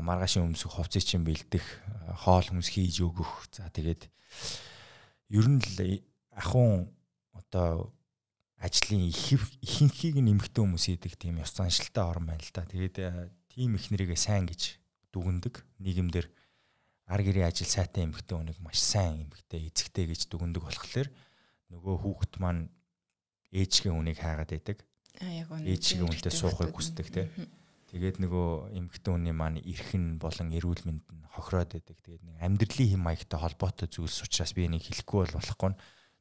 Speaker 1: маргаашийн өмсөх хувцсыг чинь бэлдэх хоол хүнс хийж өгөх за тэгээд ер нь л э, ахын одоо ажлын ихэнхийг нэмэгтэй хүмүүс идэг тийм ёс заншилтай орн байна л да. Тэгээд э, тийм ихнэрийгээ сайн гэж дүгндэг. Нийгэмдэр ар гэрийн ажил сайтай эмэгтэй хүнийг маш сайн эмэгтэй эзэгтэй гэж дүгндэг болохоор нөгөө хүүхэд маань ээжгийн хүнийг хайгаад байдаг. Ээжгийн хүнтэй суухыг хүсдэг тийм. Тэгээд нөгөө эмэгтэй хүний маань эрхэн болон эрүүл мэнд нь хохироод байдаг. Тэгээд нэг амьдралын хэм маягтай холбоотой зүйлс учраас би энийг хэлэхгүй бол болохгүй нь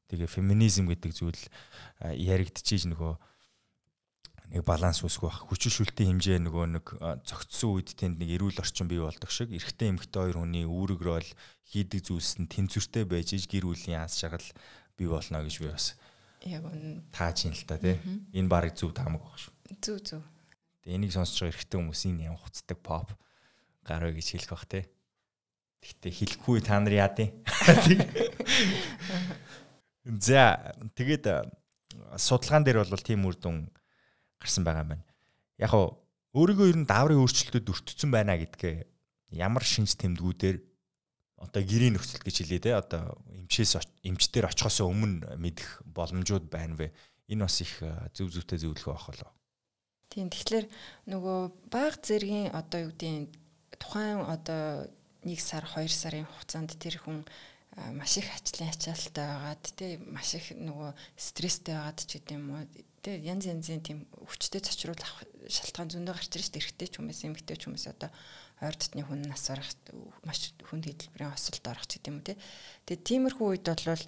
Speaker 1: Тэгээ феминизм гэдэг зүйл яригдчихэж нөгөө нэг баланс үүсгэх бах. Хүчин шүлтийн хэмжээ нөгөө нэг цогцсон үед тэнд нэг эрүүл орчин бий болдог шиг эрэгтэй эмэгтэй хоёр хүний үүрэгрэл хийдэг зүйлс нь тэнцвэртэй байж иж гэр бүлийн аз жаргал бий болно гэж би бас
Speaker 2: яг үнэн
Speaker 1: тааж ин л та тий. Энэ барыг зөв таамаг баг шүү. Зөв зөв. Тэгээ энийг сонсож байгаа эрэгтэй хүмүүсийн юм хуцдаг pop гараа гэж хэлэх бах тий. Гэтэ хэлэхгүй та нар яадیں۔ За тэгээд э, судалгаан дээр бол тийм үр дүн гарсан байгаа юм байна. Яг хуу өөрийгөө ер нь дааврын өөрчлөлтөд өртсөн байна гэдгээ ямар шинж тэмдгүүдээр одоо гэрийн нөхцөл гэж хэлээ те одоо эмчээс эмчтэр очихоос өмнө мэдэх боломжууд байна вэ? Энэ бас их э, зөв зөвтэй зөвлөгөө авах болов.
Speaker 2: Тийм тэгэхээр нөгөө баг зэргийн одоо юу гэдэг тухайн одоо 1 сар 2 сарын хугацаанд тэр хүн маш их ачлын ачаалттай байгаад тий маш их нөгөө стресстэй байгаад ч гэдэм юм уу тий янз янзын тийм өвчтөд цочруул авах шалтгаан зөндөө гарч ирж эргэтэй ч хүмүүс эмгтэй ч хүмүүс одоо ойр дотны хүн нас орох маш хүнд хөдөлмөрийн осолд орох ч гэдэм үү тий Тэгээ тиймэрхүү үед бол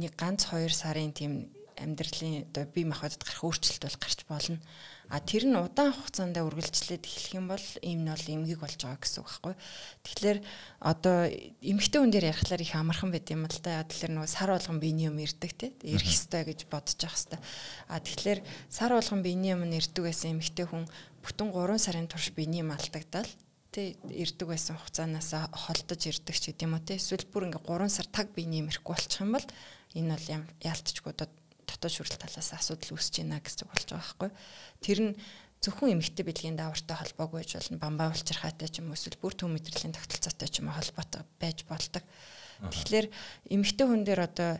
Speaker 2: нэг ганц хоёр сарын тийм амьдралын одоо бие махбодод гарах өөрчлөлт бол гарч болно. А тэр нь удаан хугацаанд үргэлжлээд эхлэх юм бол ийм нь бол эмгэг болж байгаа гэсэн үг байхгүй. Тэгэхээр одоо эмгэгтэй хүн дээр ярихлаар их амархан байд юм л да. Тэгэхээр нөгөө сар болгон биений юм ирдэг те. Ирэх ёстой гэж бодож явах ёстой. А тэгэхээр сар болгон биений юм ирдэг гэсэн эмгэгтэй хүн бүтэн 3 сарын турш биений юм алдагдал тэ ирдэг байсан хугацаанаас холдож ирдэг ч гэдэм үү те. Эсвэл бүр ингээ 3 сар таг биений юм ирэхгүй болчих юм бол энэ бол ялцчгуудад дотоод шүрэл талаас асуудал үүсэж байна гэсэн болж байгаа байхгүй. Тэр нь зөвхөн эмэгтэй бэлгийн даавартай холбоогүй ч болно бамбай улчирхаатай ч юм уу эсвэл бүр төв мэдрэлийн тогтолцоотой ч юм уу холбоотой байж болдог. Тэгэхээр эмэгтэй хүн дээр одоо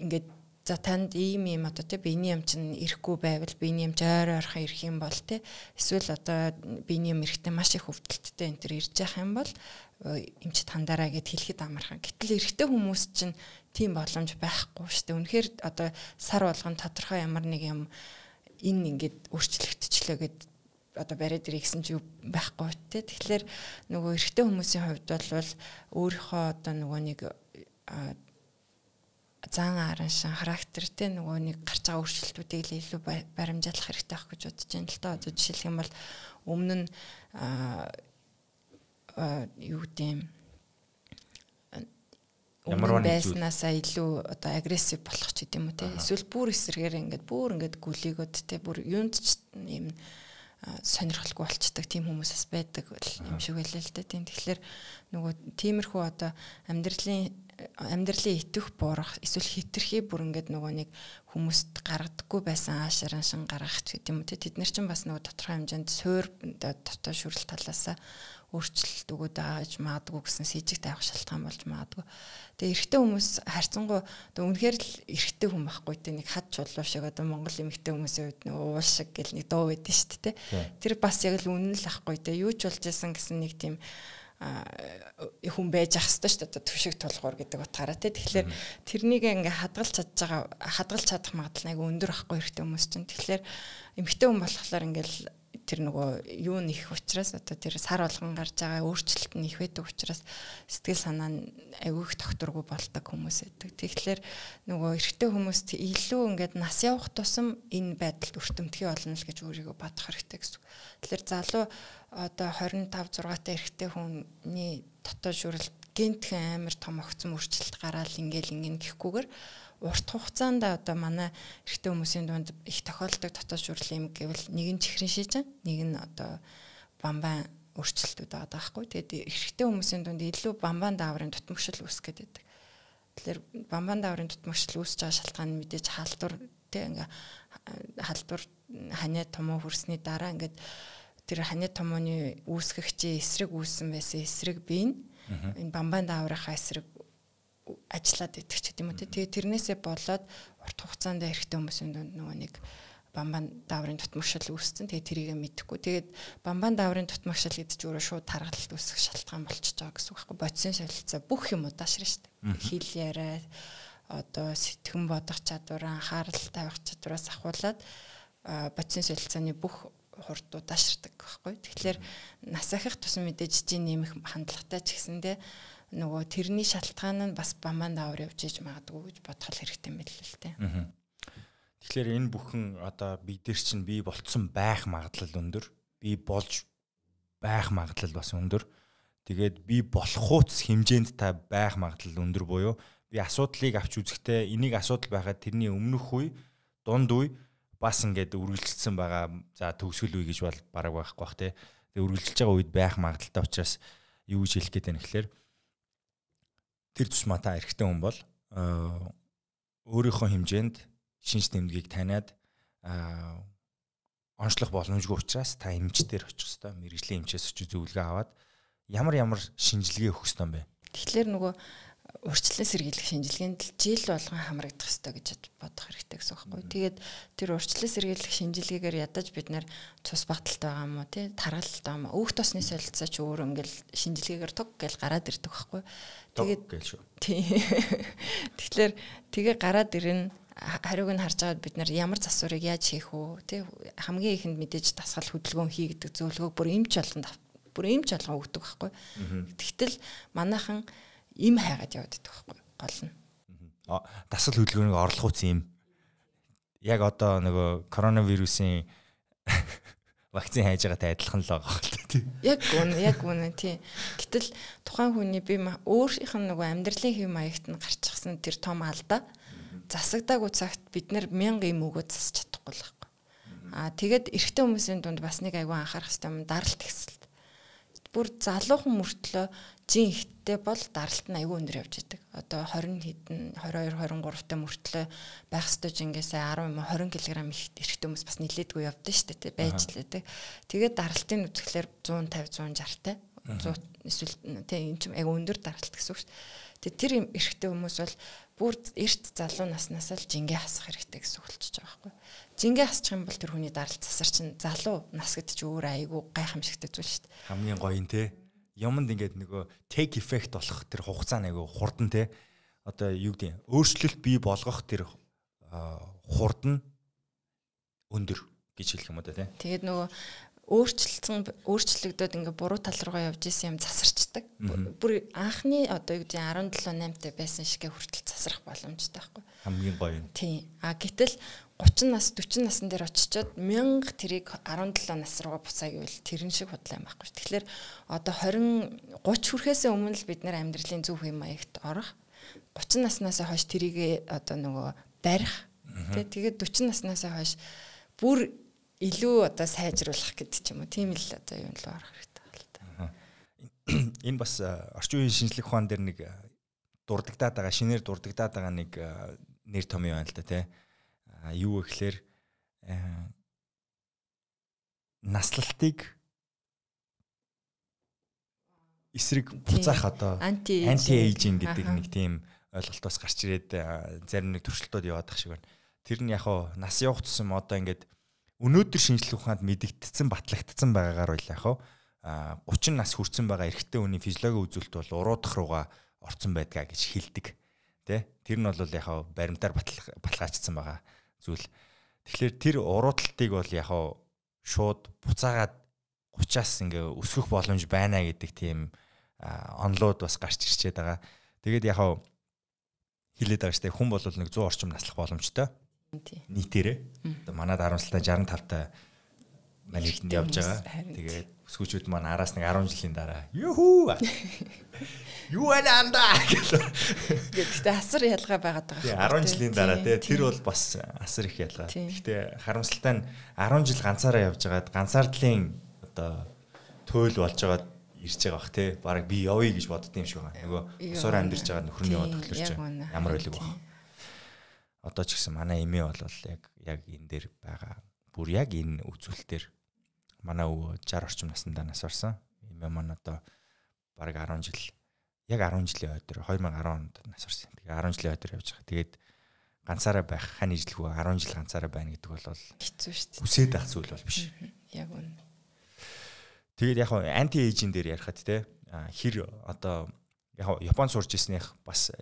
Speaker 2: ингээд за танд ийм ийм одоо те биений юм чинь ирэхгүй байвал биений юм чинь ойр ойрхон ирэх юм бол те эсвэл одоо биений юм эрэхтэй маш их өвдөлттэй энэ төр ирж явах юм бол эмч тандараа гэд хэлэхэд амархан. Гэтэл эрэгтэй хүмүүс чинь тийм боломж байхгүй шүү дээ. Үнэхээр одоо сар болгон тодорхой ямар нэг юм энэ ингээд өөрчлөгдчихлөө гэд одоо бариад ирэх гэсэн чи байхгүй те. Тэгэхээр нөгөө эрэгтэй хүмүүсийн хувьд бол өөрийнхөө одоо нөгөө нэг зан аран шин характер те нөгөө нэг гарч байгаа өөрчлөлтүүдийг л илүү баримжаалах хэрэгтэй байх гэж бодож байна л та. Одоо жишээлх юм бол өмнө нь юу гэдэм ямар нэг байснасаа илүү одоо агрессив болох ч гэдэм үү те эсвэл бүр эсрэгээр ингээд бүр ингээд гүлийгод те бүр юунд ч юм сонирхолгүй болчдаг тийм хүмүүс бас байдаг юм шиг байлаа л да тийм тэгэхээр нөгөө тиймэрхүү одоо амьдралын амьдралын итэх буурах эсвэл хитрхи бүр ингээд нөгөө нэг хүмүүст гаргадаггүй байсан аашран шин гаргах ч гэдэм үү те тэд нар чинь бас нөгөө тодорхой хэмжээнд суур одоо шүрэл талаасаа өөрчлөлт өгөөд ааж маадгүй гэсэн с ิจ г тавих шалтгаан болж маадгүй. Тэгээ эрэгтэй хүмүүс харьцангуй одоо үнэхээр л эрэгтэй хүн байхгүй те нэг хад чулуу шиг одоо Монгол эмэгтэй хүмүүсийн үед нэг уул шиг гэл нэг дуу байдаг шүү дээ те. Тэр бас яг л үнэн л ахгүй те. Юу ч болж исэн гэсэн нэг тийм хүн байж ах хэвээр шүү дээ түшиг тулгуур гэдэг утгаараа тий тэгэхээр тэрнийг ингээ хадгалж чадж байгаа хадгалж чадах магадлал айгүй өндөр байхгүй хэрэгтэй хүмүүс чинь тэгэхээр эмгтэй хүн болохоор ингээл тэр нөгөө юу нэх учраас одоо тэр сар болгон гарч байгаа өөрчлөлт нь их байдаг учраас сэтгэл санаа нь агиух докторгүй бол ตก хүмүүс байдаг. Тэгэхээр нөгөө эрэгтэй хүмүүст илүү ингээд нас явах тусам энэ байдалд өртөмтгий болно л гэж өөрийгөө бодох хэрэгтэй гэсэн. Тэгэхээр залуу одоо 25 6 та эрэгтэй хүний дотоод шүрэлт гентхэн амар том огцом өөрчлөлт гараад ингээл ингэн гэхгүйгээр урт хугацаанд одоо манай эрэгтэй хүмүүсийн дунд их тохиолдог дотоод шүрэл юм гэвэл нэг нь чихрэн шийжэн нэг нь одоо бамбан өөрчлөлтүүд байгаа байхгүй. Тэгээд эрэгтэй хүмүүсийн дунд илүү бамбан дааврын дутмагшил үүсгэж байдаг. Тэгэхээр бамбан дааврын дутмагшил үүсэж байгаа шалтгаан нь мэдээж халдвар тий ингээ халдвар ханиа томоо хүрсний дараа ингээд тэр ханиа томооны үүсгэгчийн эсрэг үүссэн байсан эсрэг бий энэ бамбан дааврынхаа эсрэг ажиллаад идэх ч гэдэм үү те. Тэгээ тэрнээсээ болоод урт хугацаанд хэрэгтэй хүмүүсийн дунд нөгөө нэг бамбан дааврын тутмагшил үүссэн. Тэгээ тэрийг мэдхгүй. Тэгээд бамбан дааврын тутмагшил гэдэг чинь өөрөө шууд таргалт үүсэх шалтгаан болчихж байгаа гэсэн үг байхгүй. Бодисын солилцоо бүх юм удаашраа шүү дээ. Хэл яриа одоо сэтгэн бодох чадвар, анхаарал тавих чадвараас ахуулаад бодисын солилцооны бүх хурдууд аширдаг байхгүй. Тэгэхээр нас ахих тусам мэдээж жижиг нэмэх хандлагатай ч гэсэндээ нөгөө тэрний шалтгаан нь бас бамаан даавар явж иж магадгүй гэж бодхол хэрэгтэй мэл л л тэ.
Speaker 1: Тэгэхээр энэ бүхэн одоо бид нар чинь бий болцсон байх магадлал өндөр. Би болж байх магадлал бас өндөр. Тэгээд би болох хуц хэмжээнд та байх магадлал өндөр буюу би асуудлыг авч үзэхдээ энийг асуудал байхад тэрний өмнөх үе дунд үе бас ингээд үргэлжилсэн байгаа за төгсгөл үе гэж бол бараг байхгүй бах те. Тэгээд үргэлжилж байгаа үед байх магадaltaа учраас юу гэж хэлэх гээд байна гэхээр тэр тусмаа та эрэгтэй хүн бол э, өөрийнхөө хэмжээнд шинж тэмдгийг таниад э, онцлох боломжгүй учраас та эмчтэр очих хэвээр мэрэгжлийн эмчээс очиж зөвлөгөө аваад ямар ямар шинжилгээ өгөх хэвээр бэ.
Speaker 2: Тэгэхээр нөгөө урьдчилан сэргийлэх шинжилгээнд л жил болгон хамрагдах ёстой гэж бодох хэрэгтэй гэсэн үг байхгүй. Тэгээд тэр урьдчилан сэргийлэх шинжилгээгээр ядаж бид нэр цус баталт байгаа юм уу тий таргалт байгаа юм уу. Өөх тосны солилцоо ч өөр ингээл шинжилгээгээр туг гэж гараад ирдэг байхгүй. Тэгээд тий. Тэгэхээр тэгээ гараад ирнэ хариуг нь харж байгаад бид нар ямар засварыг яаж хийх үү тий хамгийн ихэнд мэдээж дасгал хөдөлгөөн хий гэдэг зөвлөгөө бүр эмч болгонд бүр эмч болгоо өгдөг байхгүй. Тэгтэл манайхан mm -hmm им хайгаад явдаг байхгүй гол нь.
Speaker 1: Дасгал хөдөлгөөнийг орлогоц юм. Яг одоо нөгөө коронавирусын вакцин хайж байгаатай адилхан л байгаа хэл тий.
Speaker 2: Яг үнэ, яг үнэ тий. Гэтэл тухайн хүний бие өөрийнх нь нөгөө амьдралын хэв маягт нь гарчихсан тэр том алдаа засагдаагүй цагт бид нэр мянга юм өгөө засч чадахгүй л байхгүй. Аа тэгэд эрэгтэй хүмүүсийн дунд бас нэг айгүй анхаарах хэрэгтэй юм даралт ихсэл бүр залуухан мөртлөө жин ихтэй бол даралт нь аюу өндөр явж идэг. Одоо 20 хэдэн 22 23 та мөртлөө байх ёстой жингээс 10 юм 20 кг их эрэхтэй хүмүүс бас нилээдгүй явдсан шүү дээ байж л байдаг. Тэгээд даралтын үзэхлээр 150 160 та 100 эсвэл тийм энэ ч аюу өндөр даралт гэсэн үг шүү дээ. Тэр эрэхтэй хүмүүс бол бүр эрт залуу наснаас л жингээ хасах хэрэгтэй гэсэн үг болчихж байгаа байхгүй жингээ хасчих юм бол тэр хүний даралт засар чинь залуу нас гэдэг чи өөр айгүй гайхамшигтай зүйл шүү
Speaker 1: дээ. Хамгийн гоё нь те. Юмд ингээд нөгөө take effect болох тэр хугацаа нэг хурдан те. Одоо юу гэдэг өөрчлөлт бий болгох тэр хурдан өндөр гэж хэлэх юм да те.
Speaker 2: Тэгээд нөгөө өөрчлөлтсөн өөрчлөгдөд ингээ буруу тал руугаа явж исэн юм засарчдаг.
Speaker 1: Бүр
Speaker 2: анхны одоо юу гэдэг 17 8-тай байсан шигээ хүртэл засрах боломжтой байхгүй.
Speaker 1: Хамгийн гоё юм.
Speaker 2: Тийм. А гэтэл 30 нас 40 насн дээр очичоод 1000 тэрийг 17 нас руугаа буцаая гэвэл тэрэн шиг худлаа юм байхгүй шүү. Тэгэхээр одоо 20 30 хүрэхээс өмнө л бид нэр амьдралын зөв хэм маягт орох. 30 наснаас хойш тэрийг одоо нөгөө барих. Тэгээд 40 наснаас хойш бүр илүү одоо сайжруулах гэдэг ч юм уу. Тийм л одоо юм л арах хэрэгтэй
Speaker 1: байна л да. Энэ бас орчин үеийн шинжлэх ухаан дээр нэг дурддагдаад байгаа, шинээр дурддагдаад байгаа нэг нэр том юм байна л да тий юу вэ гэхээр э, наслалтыг эсрэг буцаах одоо анти эйжинг гэдэг нэг тийм ойлголт бас гарч ирээд э, зарим нэг төршлөлтөд яваадах шиг байна. Тэр нь яг хоо нас явах тусам одоо ингээд өнөөдөр шинжлэх ухаанд мэдэгдсэн, батлагдсан байгаагаар байл яг хоо 30 нас хүрсэн байгаа эрэгтэй хүний физиологийн үзүүлэлт бол уруудах руугаа орцсон байдгаа гэж хэлдэг. Тэ? Тэр нь бол яг хоо баримтаар баталгаажсан байгаа зүйл. Тэгэхээр тэр уруудалтыг бол яг хаа шууд буцаагаад 30-аас ингээ өсгөх боломж байна гэдэг тийм онлоод бас гарч ирчээд байгаа. Тэгээд яг хаа хилээд байгаа штэ хүн бол нэг 100 орчим наслах боломжтой. Нийтээрээ. Одоо манад 10 настай 65 таа
Speaker 2: манилтэнд явж байгаа.
Speaker 1: Тэгээд сүүчүүд маань араас нэг 10 жилийн дараа
Speaker 2: юхүү юу ана анда гэхдээ асар ялгаа байгаад байгаа. 10 жилийн дараа тий тэр бол
Speaker 1: бас асар их ялгаа. Гэхдээ харамсалтай нь 10 жил ганцаараа явж байгаад ганцаардлын одоо төөл болж байгаа ирж байгаа бах тий баг би явъя гэж боддсон юм шиг байна. Нөгөө усаар амьдэрч байгаа нөхөрний яваа тохиолч ямар байлиг баг. Одоо ч гэсэн манай эмээ бол яг яг энэ дээр байгаа. Бүр яг энэ үзүүлэлтээр манай өвөө 60 орчим насндаа нас барсан. Эмээ маань одоо бараг 10 жил яг 10 жилийн өдөр 2010 онд нас барсан. Тэгээ 10 жилийн өдөр явж байгаа. Тэгээд ганцаараа байх хань ижилгүй 10 жил ганцаараа байна гэдэг бол хэцүү
Speaker 2: шүү дээ. Хүсээд байх зүйл бол биш. Яг үнэ.
Speaker 1: Тэгээд яг анти эйжин дээр ярихад те хэр одоо яг Японд сурч ирснийх бас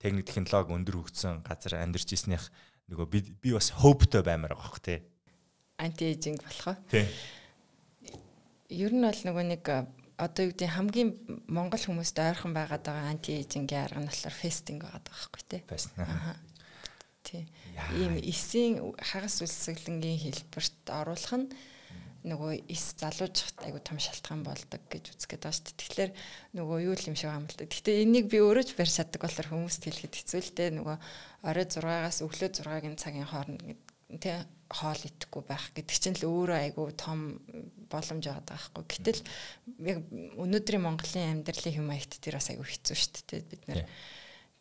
Speaker 1: техник технологи өндөр хөгжсөн газар амьдарч ирснийх нөгөө би би бас хоптой баймаар байгаа хөх те.
Speaker 2: Анти эйжинг болох уу? Тийм Ер нь бол нөгөө нэг э, одоо юу гэдэг хамгийн монгол хүмүүст ойрхон байгаад байгаа анти эйжингийн арга нь болохоор фестинг байгаад байгаа байхгүй тий. Фестинг. Тий. Ийм эсийн хагас үлсэглэнгийн хэлбэрт оруулах нь нөгөө эс залуужхад айгу том шалтгаан болдог гэж үзгээд байгаа шүү дээ. Тэгэхээр нөгөө юу юм шиг амлалт. Гэтэ энийг би өөрөө ч барь чаддаг болохоор хүмүүст хэлэхэд хэцүү л дээ. Нөгөө орой 6-аас өглөө 6-гийн цагийн хооронд тий хоол идэхгүй байх гэдэг чинь л өөрөө айгүй том боломж байгаа байхгүй. Гэтэл яг өнөөдрийн Монголын амьдралын хэм маягт тэр бас айгүй хэцүү шүү дээ. Бид нэр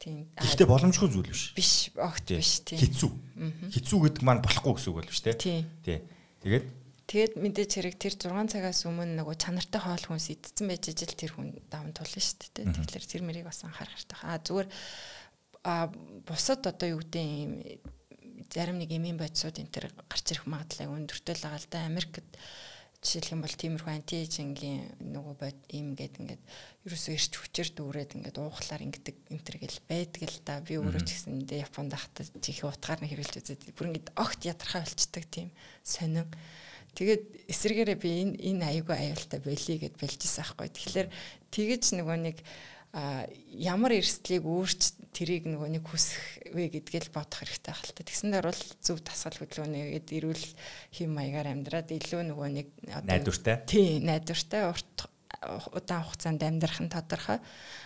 Speaker 2: тийм. Гэхдээ боломжгүй зүйл биш. Биш, огт биш тийм. Хэцүү.
Speaker 1: Хэцүү гэдэг маань болохгүй гэсэн үг бол биш тийм. Тийм. Тэгээд
Speaker 2: тэгээд мэдээч хэрэг тэр 6 цагаас өмнө нөгөө чанартай хоол хүнс идсэн байж ижил тэр хүн даван тулна шүү дээ. Тэгэхээр тэр мэрийг бас анхаарах хэрэгтэй. Аа зүгээр а бусад одоо юу гэдэг юм зарим нэг эмийн бодисууд энэ төр гарч ирэх магадлал өндөртэй л байгаа л да. Америкт жишээлх юм бол тиймэрхүү антижингийн нөгөө бод юм гээд ингээд ерөөсөө ирч хүчээр дүүрээд ингээд уухлаар ингээд энэ төр гэл байдаг л да. Би өөрөө ч гэсэн Японд ахтаа чихээ утгаар нь хэрэгжилж үзээд бүр ингээд огт ядархаа болчдаг тийм сонин. Тэгээд эсэргээрээ би энэ энэ аягүй аюултай болий гэд бэлжсэн аахгүй. Тэгэхээр тэгэж нөгөө нэг а ямар эрсдлийг өөрч тэрийг нөгөө нэг хүсэх вэ гэдгээл бодох хэрэгтэй байх л та. Тэгсэн дээр бол зөв дасгал хөдөлгөөнийгээд эрүүл хэм маягаар амьдраад илүү нөгөө нэг найдвартай. Тий, найдвартай урт удаан хугацаанд амьдрах нь тодорхой.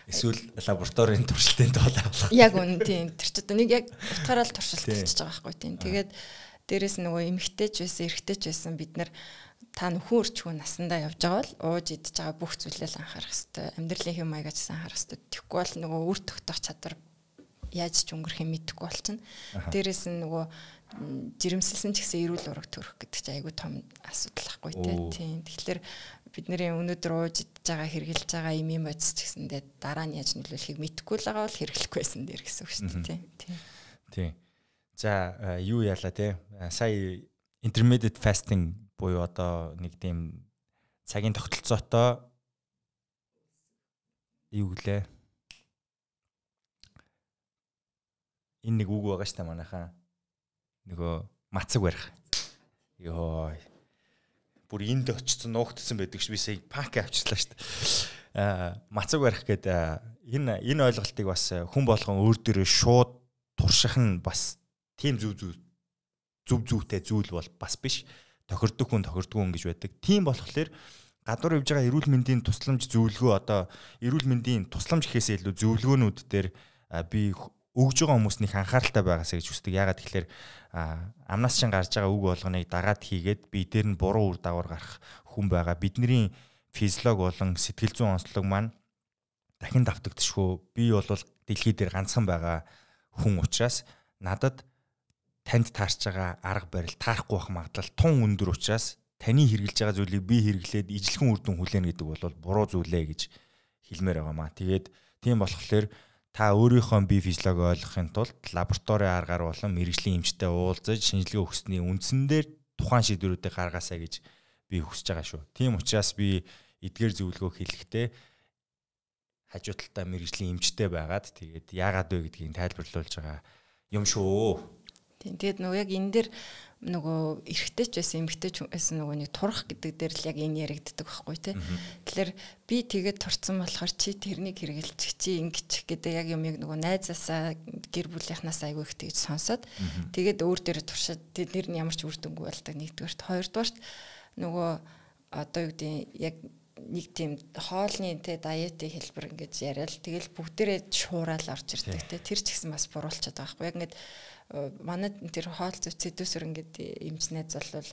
Speaker 1: Эсвэл лабораторийн туршилтын тоол авах. Яг
Speaker 2: үнэн тийм. Тэр ч одоо нэг яг утгаараа л туршилт хийж байгаа байхгүй тийм. Тэгээд дээрэс нөгөө эмгтээч байсан, эрэгтэйч байсан бид нар та нөхөн өрчгөө насандаа явж байгаа бол ууж идж байгаа бүх зүйлээ л анхаарах хэрэгтэй. Амьдралын хэм маягаа ч сайн анхаарах хэрэгтэй. Тэгэхгүй бол нөгөө үр тогтоох чадвар яаж ч өнгөрөх юм мэдэхгүй болчихно. Дээрээс нь нөгөө жирэмсэлсэн ч гэсэн эрүүл ураг төрөх гэдэг чинь айгүй том асуудал ахгүй тийм. Тэгэхээр бидний өнөөдөр ууж идж байгаа хэрглэж байгаа юм юм бодис ч гэсэндээ дараа нь яаж нөлөөлөхийг мэдэхгүй л байгаа бол хэрэглэхгүй байсан дээр гэсэн үг шүү дээ
Speaker 1: тийм. Тийм. За юу яалаа те сая intermittent fasting буюу одоо нэг тийм цагийн тогтолцоотой юу гэлээ энэ нэг үг байгаа штэ манайхаа нөгөө мацаг барих. Йой. Бүр энд очсон нуугдсан байдаг ш би сая пак авчлаа штэ. Аа мацаг барих гэдэг энэ энэ ойлголтыг бас хүн болгон өөр дөрөө шууд турших нь бас тийм зүв зүв зүв зүйтэй зүйл бол бас биш. Тохирдог хүн тохирдгүй хүн гэж байдаг. Тийм болохоор гадуур явж байгаа эрүүл мэндийн тусламж зөвлөгөө одоо эрүүл мэндийн тусламж гэхээсээ илүү зөвлөгөөнүүд дээр би өгж байгаа хүмүүст нэг анхааралтай байгаасаа гэж хүсдэг. Ягаад тэгэхээр амнаас чинь гарч байгаа үг болгоныг дагаад хийгээд би дээр нь буруу үр дагавар гарах хүн байгаа. Бидний физиолог болон сэтгэл зүйн онцлог маань дахин давтагдчихгүй. Би бол дэлхий дээр ганцхан байгаа хүн учраас надад танд таарч байгаа арга барил таарахгүй байх магадлал тун өндөр учраас таны хэрэгжилж байгаа зүйлийг би хэрэглээд ижлэхэн үр дүн хүлээнэ гэдэг бол буруу зүйл ээ гэж хэлмээр байгаа маа. Тэгээд тийм болохоор та өөрийнхөө бие физиологи ойлгохын тулд лабораторийн аргаар болон мэрэгжлийн эмчтэй уулзаж шинжилгээ өгсөний үндсэн дээр тухайн шийдвэрүүдийг гаргаасаа гэж би хүсэж байгаа шүү. Тийм учраас би эдгээр зөвлөгөө хэлэхдээ хажуу талдаа мэрэгжлийн эмчтэй байгаад тэгээд яагаад вэ гэдгийг тайлбарлуулж байгаа юм шүү.
Speaker 2: Тийм тэгээд нөгөө яг энэ дээр нөгөө эрэгтэй ч байсан эмэгтэй ч байсан нөгөө нэг турах гэдэг дээр л яг энэ яригддаг байхгүй тий. Тэгэхээр би тэгээд турцсан болохоор чи тэрнийг хэрэгэлчих чи ингэчих гэдэг яг юмыг нөгөө найзаасаа гэр бүлийнхнаас айгүй их тэгж сонсоод тэгээд өөр дээрээ туршаад тэр нь ямар ч үр дүнгүй болдог нэгдүгээрт хоёрдугаарт нөгөө одоо юу гэдэг яг нэг тийм хоолны те диетийн хэлбэр ингэж яриад тэгэл бүгдээрээ шуурал орж ирдэг те тэр ч гэсэн бас буруулчихад байгаа байхгүй яг ингэдэг Э, манай тэр хоол зүйц сэдвсөр ингээд эмчнээд болвол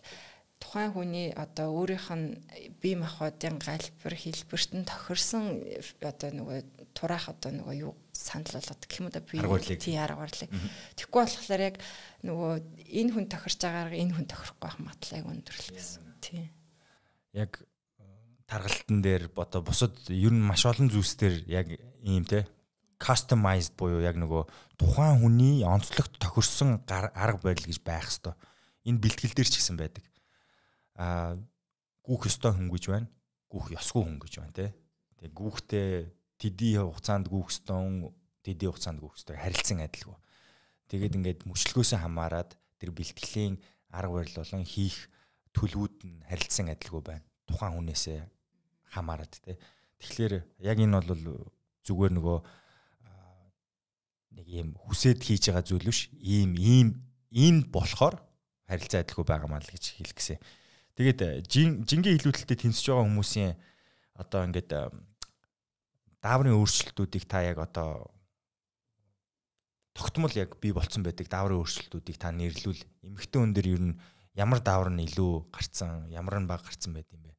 Speaker 2: тухайн хүний одоо өөрийнх нь бие махбодын галбар хэлбэрт нь тохирсон э, одоо нөгөө тураах одоо нөгөө юу санал болгоод гэх юм уу да би тий аргуурлыг. Тэгэхгүй болохоор яг нөгөө энэ хүн тохирж байгаагаар энэ хүн тохирохгүй байх матлыг өндөрл гэсэн. Тий.
Speaker 1: Яг э, таргалтан дээр одоо бусад ер нь маш олон зүйлс дээр яг ийм те customized буюу яг нөгөө тухайн хүний онцлогт тохирсон арга барил гэж байх хэвээр. Энэ бэлтгэл дээр ч гэсэн байдаг. Аа гүүх ёстой хүн гэж байна. Гүүх ёсгүй хүн гэж байна те. Тэгээ гүүхтэй тэдний хугацаанд гүүх ёстой хүн, тэдний хугацаанд гүүх ёстой харилцан адилгүй. Тэгээд ингээд мөчлгөөсөө хамаарад тэр бэлтгэлийн арга барил болон хийх төлөвүүд нь харилцсан адилгүй байна. Тухайн хүнээсээ хамаарат тий. Тэгэхээр яг энэ бол зүгээр нөгөө нэг юм хүсээд хийж байгаа зүйл биш. Ийм ийм ийм болохоор харилцаа адилгүй байгаа маа л гэж хэлгэсэн. Тэгээд э, жингийн хилүүлэлтэд тэнцэж байгаа хүмүүсийн одоо ингээд э, дааврын өөрчлөлтүүдийг та яг одоо тогтмол яг бий болцсон байдаг дааврын өөрчлөлтүүдийг та нэрлүүл. Эмэгтэй хүн дээр ер нь ямар даавар нь илүү гарцсан, ямар нь бага гарцсан байд юм бэ?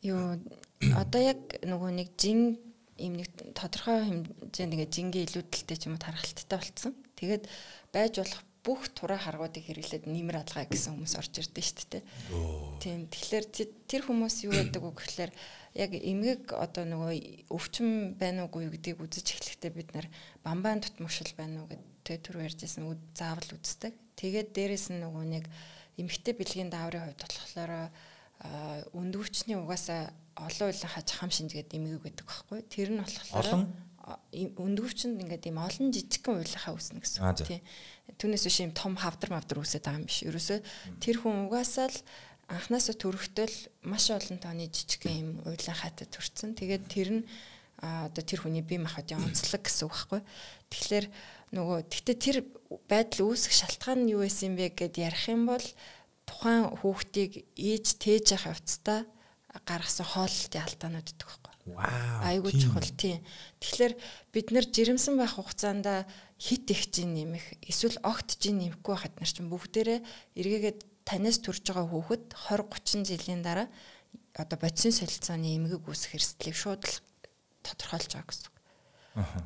Speaker 2: Юу одоо яг нөгөө нэг жин ийм нэг тодорхой хэмжээнд ингээд жингээ илүүдэлтэй ч юм уу тархалттай болцсон. Тэгээд байж болох бүх тураа харгуудыг хэрэглээд нэмэр алгаа гэсэн хүмүүс орж ирдэ шүү дээ. Тийм. Тэгэхээр тэр хүмүүс юу гэдэг үг гэхээр яг эмгэг одоо нөгөө өвчин байна уугүй гэдгийг үзэж эхлэхдээ бид нар бамбаан тутмогшил байна уу гэдэг түр ярьжсэн заавал үздэг. Тэгээд дээрэс нь нөгөө нэг эмгэгтэй бэлгийн дааврын хувьд болохоор өндөвчний угаасаа олон улаан хаж хам шинжгээд эмгээг гэдэг байхгүй. Тэр нь болохоор олон өндгөвчөнд ингээд ийм олон жижигхэн уйлахаа үснэ гэсэн. Тийм. Түүнээс биш ийм том хавдар мавдар үсэт байгаа юм биш. Ерөөсөө тэр хүн угаасаа л анхнаасаа төрөхтөл маш олон тооны жижигхэн ийм уйлан хатад төрцөн. Тэгээд тэр нь одоо тэр хүний бие махбодын онцлог гэсэн үг байхгүй. Тэгэхээр нөгөө тэгтээ тэр байдал үүсэх шалтгаан нь юу байсан бэ гэд ярих юм бол тухайн хүүхдийг ээж тээж явах явцдаа гаргасан хооллолтын алдаанууд гэдэг байхгүй. Айгүй чухал тийм. Тэгэхээр бид нэр жирэмсэн байх хугацаанд хит их жин нэмэх, эсвэл огт жин нэмэхгүй хад нар чинь бүгдээрээ эргээгээд танаас төрж байгаа хүүхэд 20 30 жилийн дараа одоо бодисын солилцооны эмгэг үүсэх эрсдлийг шууд л тодорхойлж байгаа гэсэн.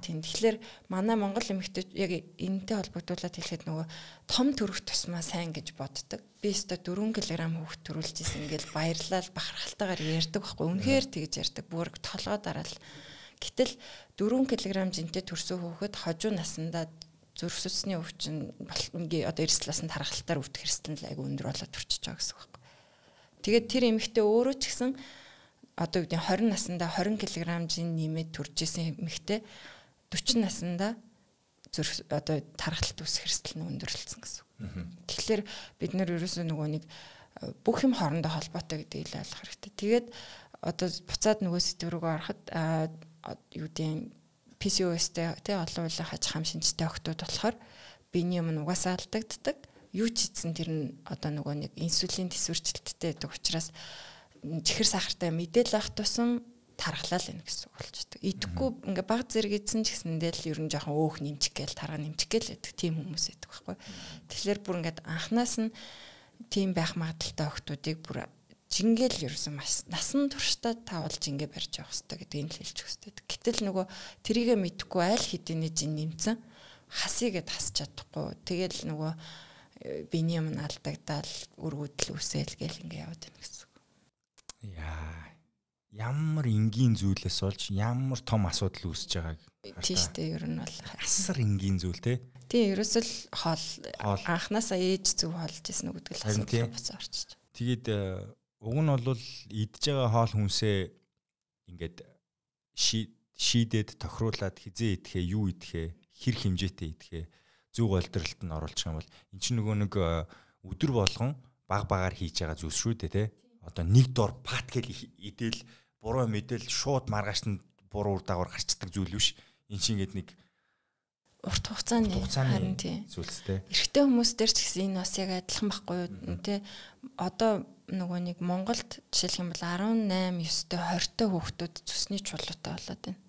Speaker 2: Тийм. Тэгэхээр манай Монгол эмэгтэй яг энэтэй холбогдуулаад хэлэхэд нөгөө том төрөх тусмаа сайн гэж боддог. Би өөртөө 4 кг хөвгт төрүүлж исэн ингээл баярлал бахархалтайгаар ярьдаг байхгүй. Үнэхээр тэгж ярьдаг. Бүрэг толгой дараал. Гэтэл 4 кг жинтэй төрсөн хөвгөд хожуу насандаа зөрсөсний өвчин ингээл одоо эрсдэл насан тархалтаар өвдөх эрсдэл айгүй өндөр болоод төрчихөж байгаа гэсэн үг байхгүй. Тэгээд тэр эмэгтэй өөрөө ч гэсэн одоо үеийн 20 наснда 20 кг-ийн нэмээд төржсэн эмэгтэй 40 наснда зүрх одоо тархалт ус хэрсэл нь өндөрлөсөн гэсэн. Тэгэхээр бид нэр ерөөсөө нөгөө нэг э, бүх юм хоорондоо холбоотой гэдэг ил ойлгох хэрэгтэй. Тэгээд одоо буцаад нөгөө сэтгүүр рүү ороход э, юу гэдэм PCOS-тэй тий олон улаан хаж хам шинжтэй охтууд болохоор биений юм угаасаа алдагддаг. Юу ч хийсэн тэр нь одоо нөгөө нэг инсулин төсвөрчлөлттэй байдаг учраас чихэр сахартай мэдээлэл авах тусам тархлал энэ гэсэн үг болчихдээ. Идэхгүй ингээ баг зэрэг идсэн ч гэсэндээ л ер нь жоохон өөх нэмчих гээл тарга нэмчих гээл гэдэг тийм хүмүүс байдаг байхгүй. Тэгэхээр бүр ингээд анханаас нь тийм байх магадaltaй охтуудыг бүр жингээл ерөөсөн маш насан туршдаа тавлж ингээ барьж явах хэрэгтэй гэдэг энэ л хэлж өгсдөг. Гэтэл нөгөө тэрийгэ мэдхгүй аль хэдийн жин нэмсэн хасыгэд хасч чадахгүй. Тэгэл нөгөө э, биений юм алдагдаад өргөдөл үсэл гээл ингээ яваад байна гэсэн.
Speaker 1: Яа. Ямар энгийн зүйлээс болж ямар том асуудал үүсэж байгааг. Тийш үү, ер нь бол асар энгийн зүйл те.
Speaker 2: Тийм, ерөөсөө л хоол анханасаа ээж зүв холж исэн үг гэдэг л асуудал боцоо
Speaker 1: орчиж. Тэгээд э, уг нь бол идж байгаа хоол хүнсээ ингээд шийдээд тохируулад хизээ идэхээ юу идэхээ хэр хэмжээтэй идэхээ зүг олдролт нь оруулчих юм бол эн чинь нөгөө нэг э, өдөр болгон баг багаар хийж байгаа зүйлс шүү дээ тий одоо нэг дор пат гэл идэл буруу мэдэл шууд маргааш нь буруу үр дагавар гарчдаг зүйл биш. Энд чинь ингэдэг нэг
Speaker 2: урт хугацааны харин тийм зүйлстэй. Эрэгтэй хүмүүс дээр ч гэсэн энэ бас яг адилхан байхгүй юу тий. Одоо нөгөө нэг Монголд жишээлх юм бол 18, 9-тэй, 20-тэй хүүхдүүд цусны чулуутай болоод байна.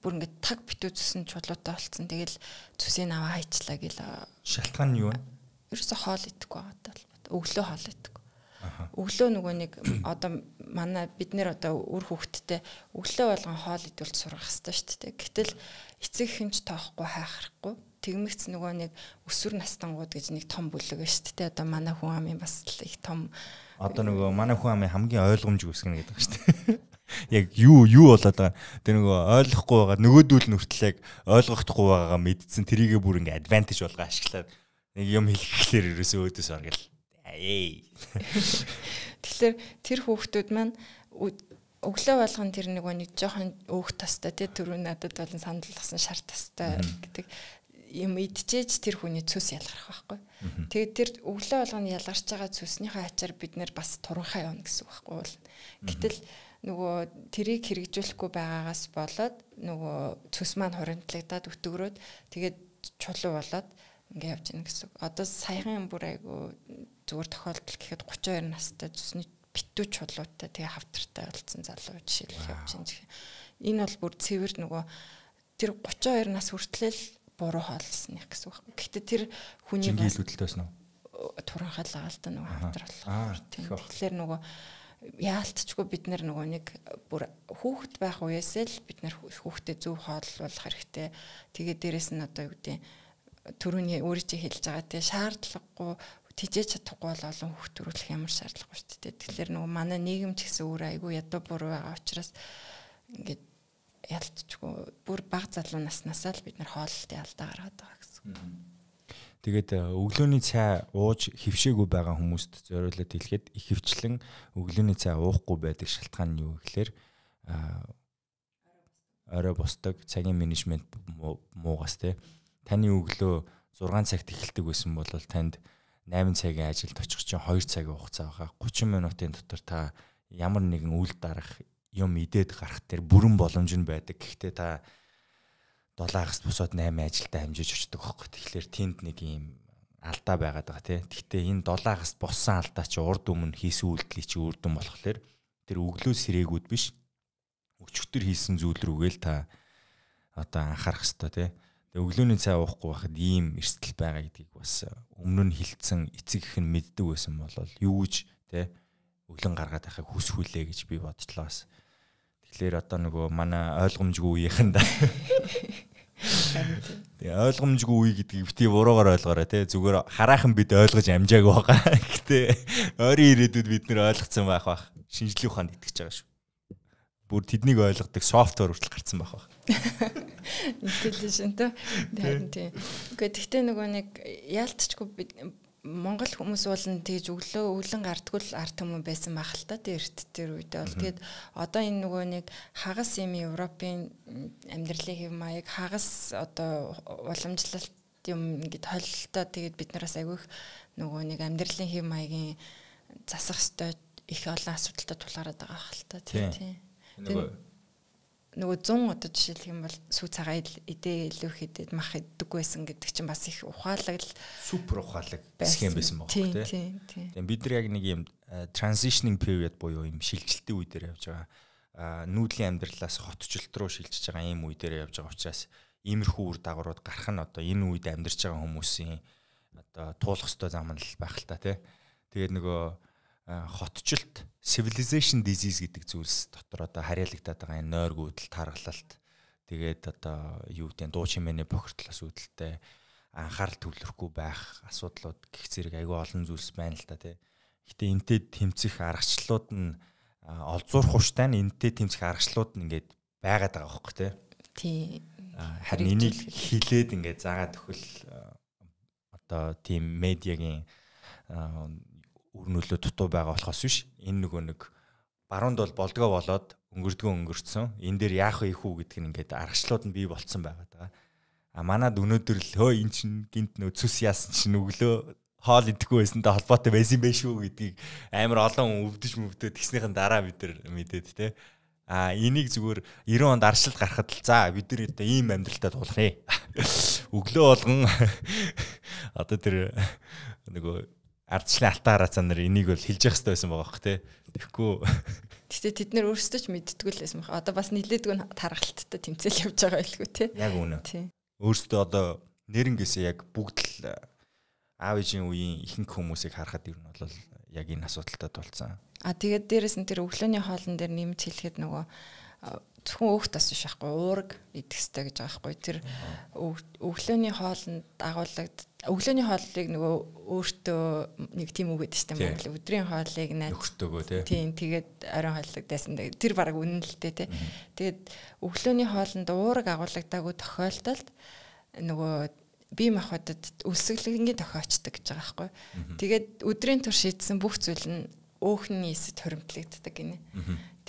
Speaker 2: Бүр ингээд таг битүү цусны чулуутай болцсон. Тэгэл цусыг аваа хайчлаа гэл.
Speaker 1: Шалтгаан нь юу вэ?
Speaker 2: Ерөөсө хоол идэхгүй байгаа даа. Өглөө хоол идэхгүй өглөө нөгөө нэг одоо манай бид нэр одоо үр хөвгттэй өглөө болгон хоол идүүлж сургах хэрэгтэй шүү дээ. Гэтэл эцэг хэмж тоохгүй хайхрахгүй тэгмэгц нөгөө нэг өсвөр настангууд гэж нэг том бүлэг шүү дээ. Одоо манай хүн амын бас их том
Speaker 1: одоо нөгөө манай хүн амын хамгийн ойлгомжгүй хэсэг нэг гэдэг шүү дээ. Яг юу юу болоод байгаа. Тэр нөгөө ойлгохгүй байгаа нөгөөдүүл нүртлээг ойлгохдохгүй байгаагаа мэдсэн тэрийгэ бүр ингээ адвантаж болгоо ашиглаад нэг юм хэлэхлээр ерөөсөө өөдөөс оргил Тэгэхээр
Speaker 2: тэр хүүхдүүд маань өглөө болгон тэр нэг нэг жоохон өөх тастай тий түрүү надад болон сандалгсан шар тастай гэдэг юм идчихэж тэр хүний цус ялгарх байхгүй. Тэгээд тэр өглөө болгон ялгарч байгаа цуснийхаа ачаар бид нэр бас туранхай явна гэсэн үг байхгүй бол. Гэтэл нөгөө тэрийг хэрэгжүүлэхгүй байгаагаас болоод нөгөө цус маань хуримтлагдаад өтгөрөөд тэгээд чулуу болоод ингээд явж гин гэсэн. Одоо саяхан бүр айгу зүгээр тохиолдол гэхэд 32 настай зүсний битүү чулуутай тэгээ хавтартай болсон залуу жишээлх явж байна гэх. Энэ бол бүр цэвэр нөгөө тэр 32 нас хүртэл буруу хоолсных гэсэн үг. Гэхдээ тэр хүний хөдөлтөөс нь туранхайлаа л да нөгөө хавтар
Speaker 1: болохоор. Тэгэхээр
Speaker 2: нөгөө яалтчгүй бид нар нөгөө нэг бүр хүүхэд байх үеэс л бид нар хүүхдэд зөв хооллуулах хэрэгтэй. Тэгээ дээрэс нь одоо юу гэдэг нь төрөний өөрийн чинь хэлж байгаа те шаардлагагүй тижээж чадахгүй бол олон хүүхд төрүүлэх ямар шаардлагагүй шүү дээ. Тэгэхээр нөгөө манай нийгэм ч гэсэн өөр айгүй ядуу буруу байгаа учраас ингээд ялтчгүй бүр баг залуу наснаасаа л бид нар хооллолтын алдаа гаргаад байгаа гэсэн.
Speaker 1: Тэгээд э, өглөөний цай ууж хөвшөөгөө байгаа хүмүүст зориулаад хэлэхэд их хөвчлэн өглөөний цай уухгүй байдаг шалтгаан нь юу гэхээр э, орой босдог цагийн менежмент муугаас те таны өглөө 6 цагт эхэлдэг байсан бол танд 8 цагийн ажилд очих чинь 2 цагийн хугацаа байгаа. 30 минутын дотор та ямар нэгэн үйл дарах юм идээд гарах тэр бүрэн боломж нь байдаг. Гэхдээ та 7 хагас босоод 8 ажилдаа хамжиж очдог байхгүй. Тэгэхээр тэнд нэг юм алдаа байгаад байгаа тий. Гэхдээ энэ 7 хагас боссон алдаа чи урд өмнө хийсэн үйлдэл чи үрдэн болохоор тэр өглөө сэрээгүүд биш өчигдөр хийсэн зүйл рүүгээл та одоо анхаарах хэрэгтэй тий Тэгээ өглөөний цай уухгүй байхад ийм эрсдэл байгаа гэдгийг бас э, өмнө нь хилцэн эцэг их нь мэддэг байсан болол юу гэж те өглөн гаргаад байхыг хүсвүлээ гэж би бодчлаа бас. Тэгэхээр одоо нөгөө манай ойлгомжгүй үеийнхэн да. Тэгээ ойлгомжгүй үе гэдгийг бити буруугаар ойлгоорой те зүгээр хараахан бид ойлгож амжаагүй байгаа. Гэтэ ойрын ирээдүйд бид нэр ойлгоцсон байх бах. Шинжлэх ухаанд итгэж байгаа шүү бүр тэднийг ойлгодог софтвер хүртэл
Speaker 2: гарсан байх баг. Интелижент тийм тийм. Гэхдээ тэгтээ нөгөө нэг яалтчгүй бид Монгол хүмүүс уулын тэгж өглөө өвлөн гардгүй л арт хүмүүс байсан байх л та тэрт тэр үедээ бол тэгээд одоо энэ нөгөө нэг хагас юм Европын амьдралын хэв маяг хагас одоо уламжлалт юм ингээд холилтоо тэгээд бид нараас агиих нөгөө нэг амьдралын хэв маягийн засах ёстой их олон асуудалтай тулгараад байгаа хэл та тийм тийм нөгөө нөгөө 100 одоо жишээлх юм бол сүү цагаа идээ илүү хэдэд мах иддэг байсан гэдэг чинь бас их ухаалаг супер
Speaker 1: ухаалаг схем байсан баг тийм тийм тийм бид нар яг нэг юм transitioning period буюу юм шилжилтийн үе дээр явж байгаа нүүдлийн амьдралаас хотчлт руу шилжиж байгаа юм үе дээр явж байгаа учраас иймэрхүү үр дагаврууд гарах нь одоо энэ үед амьдарч байгаа хүмүүсийн одоо туулах ёстой зам нь л байх л та тий тэгээд нөгөө Э, хотчлт civilization disease гэдэг зүйлс дотор одоо хариалагдаад байгаа энэ нойр гүйдэл тархалт тэгээд одоо юу гэдэг дуу чимээний бохирдлоос үүдэлтэй анхаарал төвлөрөхгүй байх асуудлууд гих зэрэг айгүй олон зүйлс байна л та тий. Гэтэ энтэй тэмцэх аргачлалууд нь олзуурах хуштайн энтэй тэмцэх аргачлалууд нь ингээд байгаад байгаа байхгүй тий. Тий. Харин энийг хилээд ингээд заагаад өгвөл одоо тийм медиагийн үр нөлөө дутуу байгаа болохоос биш. Энэ нөгөө нэг баруунд бол болдгоо болоод өнгөрдгөө өнгөрцөн. Энэ дээр яах вэ хүү гэдг нь ингээд аргачлууд нь бий болцсон байгаад байгаа. А манад өнөөдөр л хөө эн чин гинт нөө цүс яасан чин өглөө хоол идэхгүй байсантай холбоотой байсан байх шүү гэдгийг амар олон өвдөж мөвдөд тснийхэн дараа бид нар мэдээд те. А энийг зүгээр 90 онд аршил гаргахад л за бид нар одоо ийм амьдралтад тулах юм. Өглөө болгон одоо тэр нөгөө ардчлан алтан хараацаа нар энийг бол хэлж явах хэрэгтэй байсан байгаа бох те. Тэгэхгүй.
Speaker 2: Гэтэ тэд нар өөрсдөө ч мэддгүй л байсан байх. Одоо бас нилээдгүй нь тархалттай тэмцэл явж байгаа байлгүй те. Яг үнэ.
Speaker 1: Өөрсдөө одоо нэрэн гээсээ яг бүгд л э, аав ээжийн үеийн ихэнх хүмүүсийг харахад ер нь бол яг энэ асуудалтай тулцсан.
Speaker 2: А тэгээд дээрэс нь тэр өглөөний хоолн дээр нэмж хэлэхэд нөгөө зөвхөн өөх тас биш байхгүй уураг идэх хэрэгтэй гэж байгаа байхгүй тэр өглөөний хоолнд дагуулдаг өглөөний хоолыг нөгөө өөртөө нэг тийм үг гэдэг чинь Монгол өдрийн хоолыг
Speaker 1: нөхөртөөгөө тийм
Speaker 2: тэгээд орон хоолыг дайсан тэр баг үнэн л дээ тий тэгээд өглөөний хоолнд уураг агуулагдаагүй тохиолдолд нөгөө бие махбодод үлсэглэнгийн тохиочдөг гэж байгаа байхгүй тэгээд өдрийн турш хийдсэн бүх зүйл нь өөхний эсэд хоригдлагддаг гинэ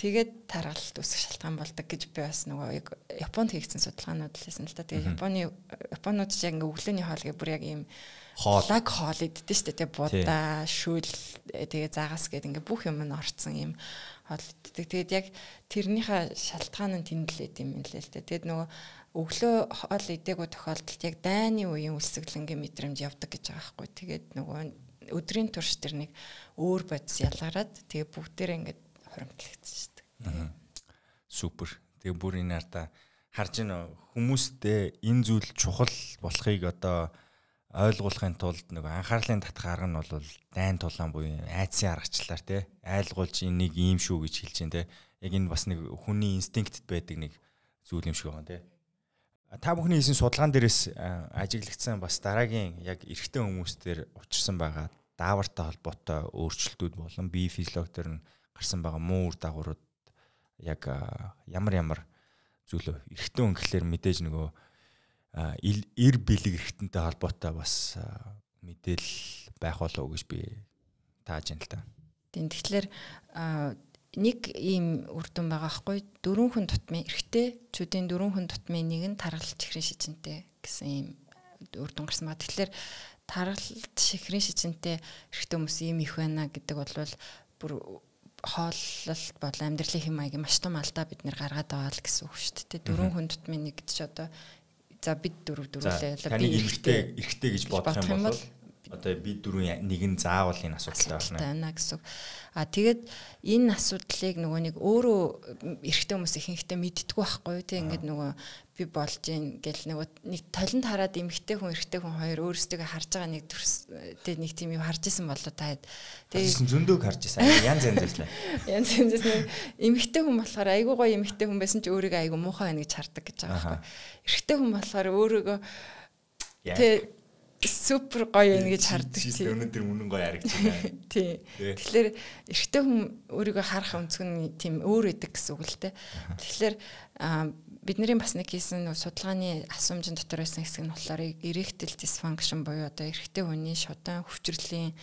Speaker 2: Тэгээд таргалт үүсэх шалтгаан болдог гэж би бас нөгөө яг Японд хийгдсэн судалгаанууд л хэлсэн л та. Тэгээд Японы Японууд ч яг ингээ өглөөний хоолыг бүр яг ийм хоолаг хоол иддэг шүү дээ. Тэгээд будаа, шүл тэгээд заагас гээд ингээ бүх юм нь орцсон ийм хоол иддэг. Тэгээд яг тэрнийхээ шалтгаан нь тэнд л идэм юм лээ л дээ. Тэгээд нөгөө өглөө хоол идээгүү тохиолдолд яг дайны үеийн үсэглэнгийн мэдрэмж явдаг гэж байгаа байхгүй. Тэгээд нөгөө өдрийн турш тэр нэг өөр бодис ялгараад тэгээд бүгдээрээ ингээ хуримтлагдсан
Speaker 1: Супер. Тэгээ бүр энэ артаа харж гин хүмүүстээ энэ зүйл чухал болохыг одоо ойлгуулахын тулд нөгөө анхаарлын татах арга нь бол дайн тулаан буюу айцын аргачлаар тий айлгуулж энийг ийм шүү гэж хэлж дээ яг энэ бас нэг хүний инстинктэд байдаг нэг зүйл юм шиг байна тий та бүхний хийсэн судалгаан дээрээс ажиглагдсан бас дараагийн яг эрэгтэй хүмүүстээр учирсан байгаа даавартай холбоотой өөрчлөлтүүд болон бие физиологи төр нь гарсан байгаа муу үр дагаврууд яг ямар ямар зүйлөө эргэтэн өнгөхлөр мэдээж нөгөө ир бэлэг эргэтэнтэй холбоотой бас мэдээлэл байх болов уу гэж би тааж байна л та.
Speaker 2: Тийм тэгэхээр нэг ийм үрдэн байгаа хгүй дөрвөн хүн тутмын эргэтэй чүдийн дөрвөн хүн тутмын нэг нь таргалж чихрийн шижинтэй гэсэн ийм үрдэн гарсан ба тэгэхээр таргалж чихрийн шижинтэй эргэтэй хүмүүс ийм их байна гэдэг бол бүр хооллолт болон амьдралын хэм маягийн маш том алдаа бид нэр гаргаад байгаа л гэсэн үг шүү дээ. Дөрөв хүн тутмын нэг гэж одоо за бид дөрөв дөрвөлээ би эргэтэй
Speaker 1: эргэтэй гэж бодох юм бол одоо бид дөрвөн нэг нь заавал энэ асуудалтай болно
Speaker 2: байна гэсэн. А тэгээд энэ асуудлыг нөгөө нэг өөрөө эрэгтэй хүмүүс ихэнхдээ мэддгүү байхгүй тийм ингээд нөгөө би болж ийн гэл нөгөө нэг толинд хараад эмэгтэй хүн эрэгтэй хүн хоёр өөрсдөө харж байгаа нэг төрс тэг нэг тийм юм харж исэн болоо та хэд тэгсэн зөндөг харж исэн янз янз үзлээ янз янз нэг эмэгтэй хүн болохоор айгуу гоё эмэгтэй хүн байсан ч өөрийгөө айгуу муухай байна гэж хардаг гэж байгаа байхгүй эрэгтэй хүн болохоор өөрийгөө тэг супер гоё юм гэж хардаг тийм. Өнөөдөр үнэн гоё харагдаж байна. Тийм. Тэгэхээр эрэгтэй хүн өөрийгөө харах өнцөг нь тийм өөр өдөг гэсэн үг л дээ. Тэгэхээр бидний бас нэг хийсэн судалгааны асуумжин дотор байсан хэсэг нь болохоор эректил дисфанкшн буюу одоо эрэгтэй хүний шудаан хүчрлийн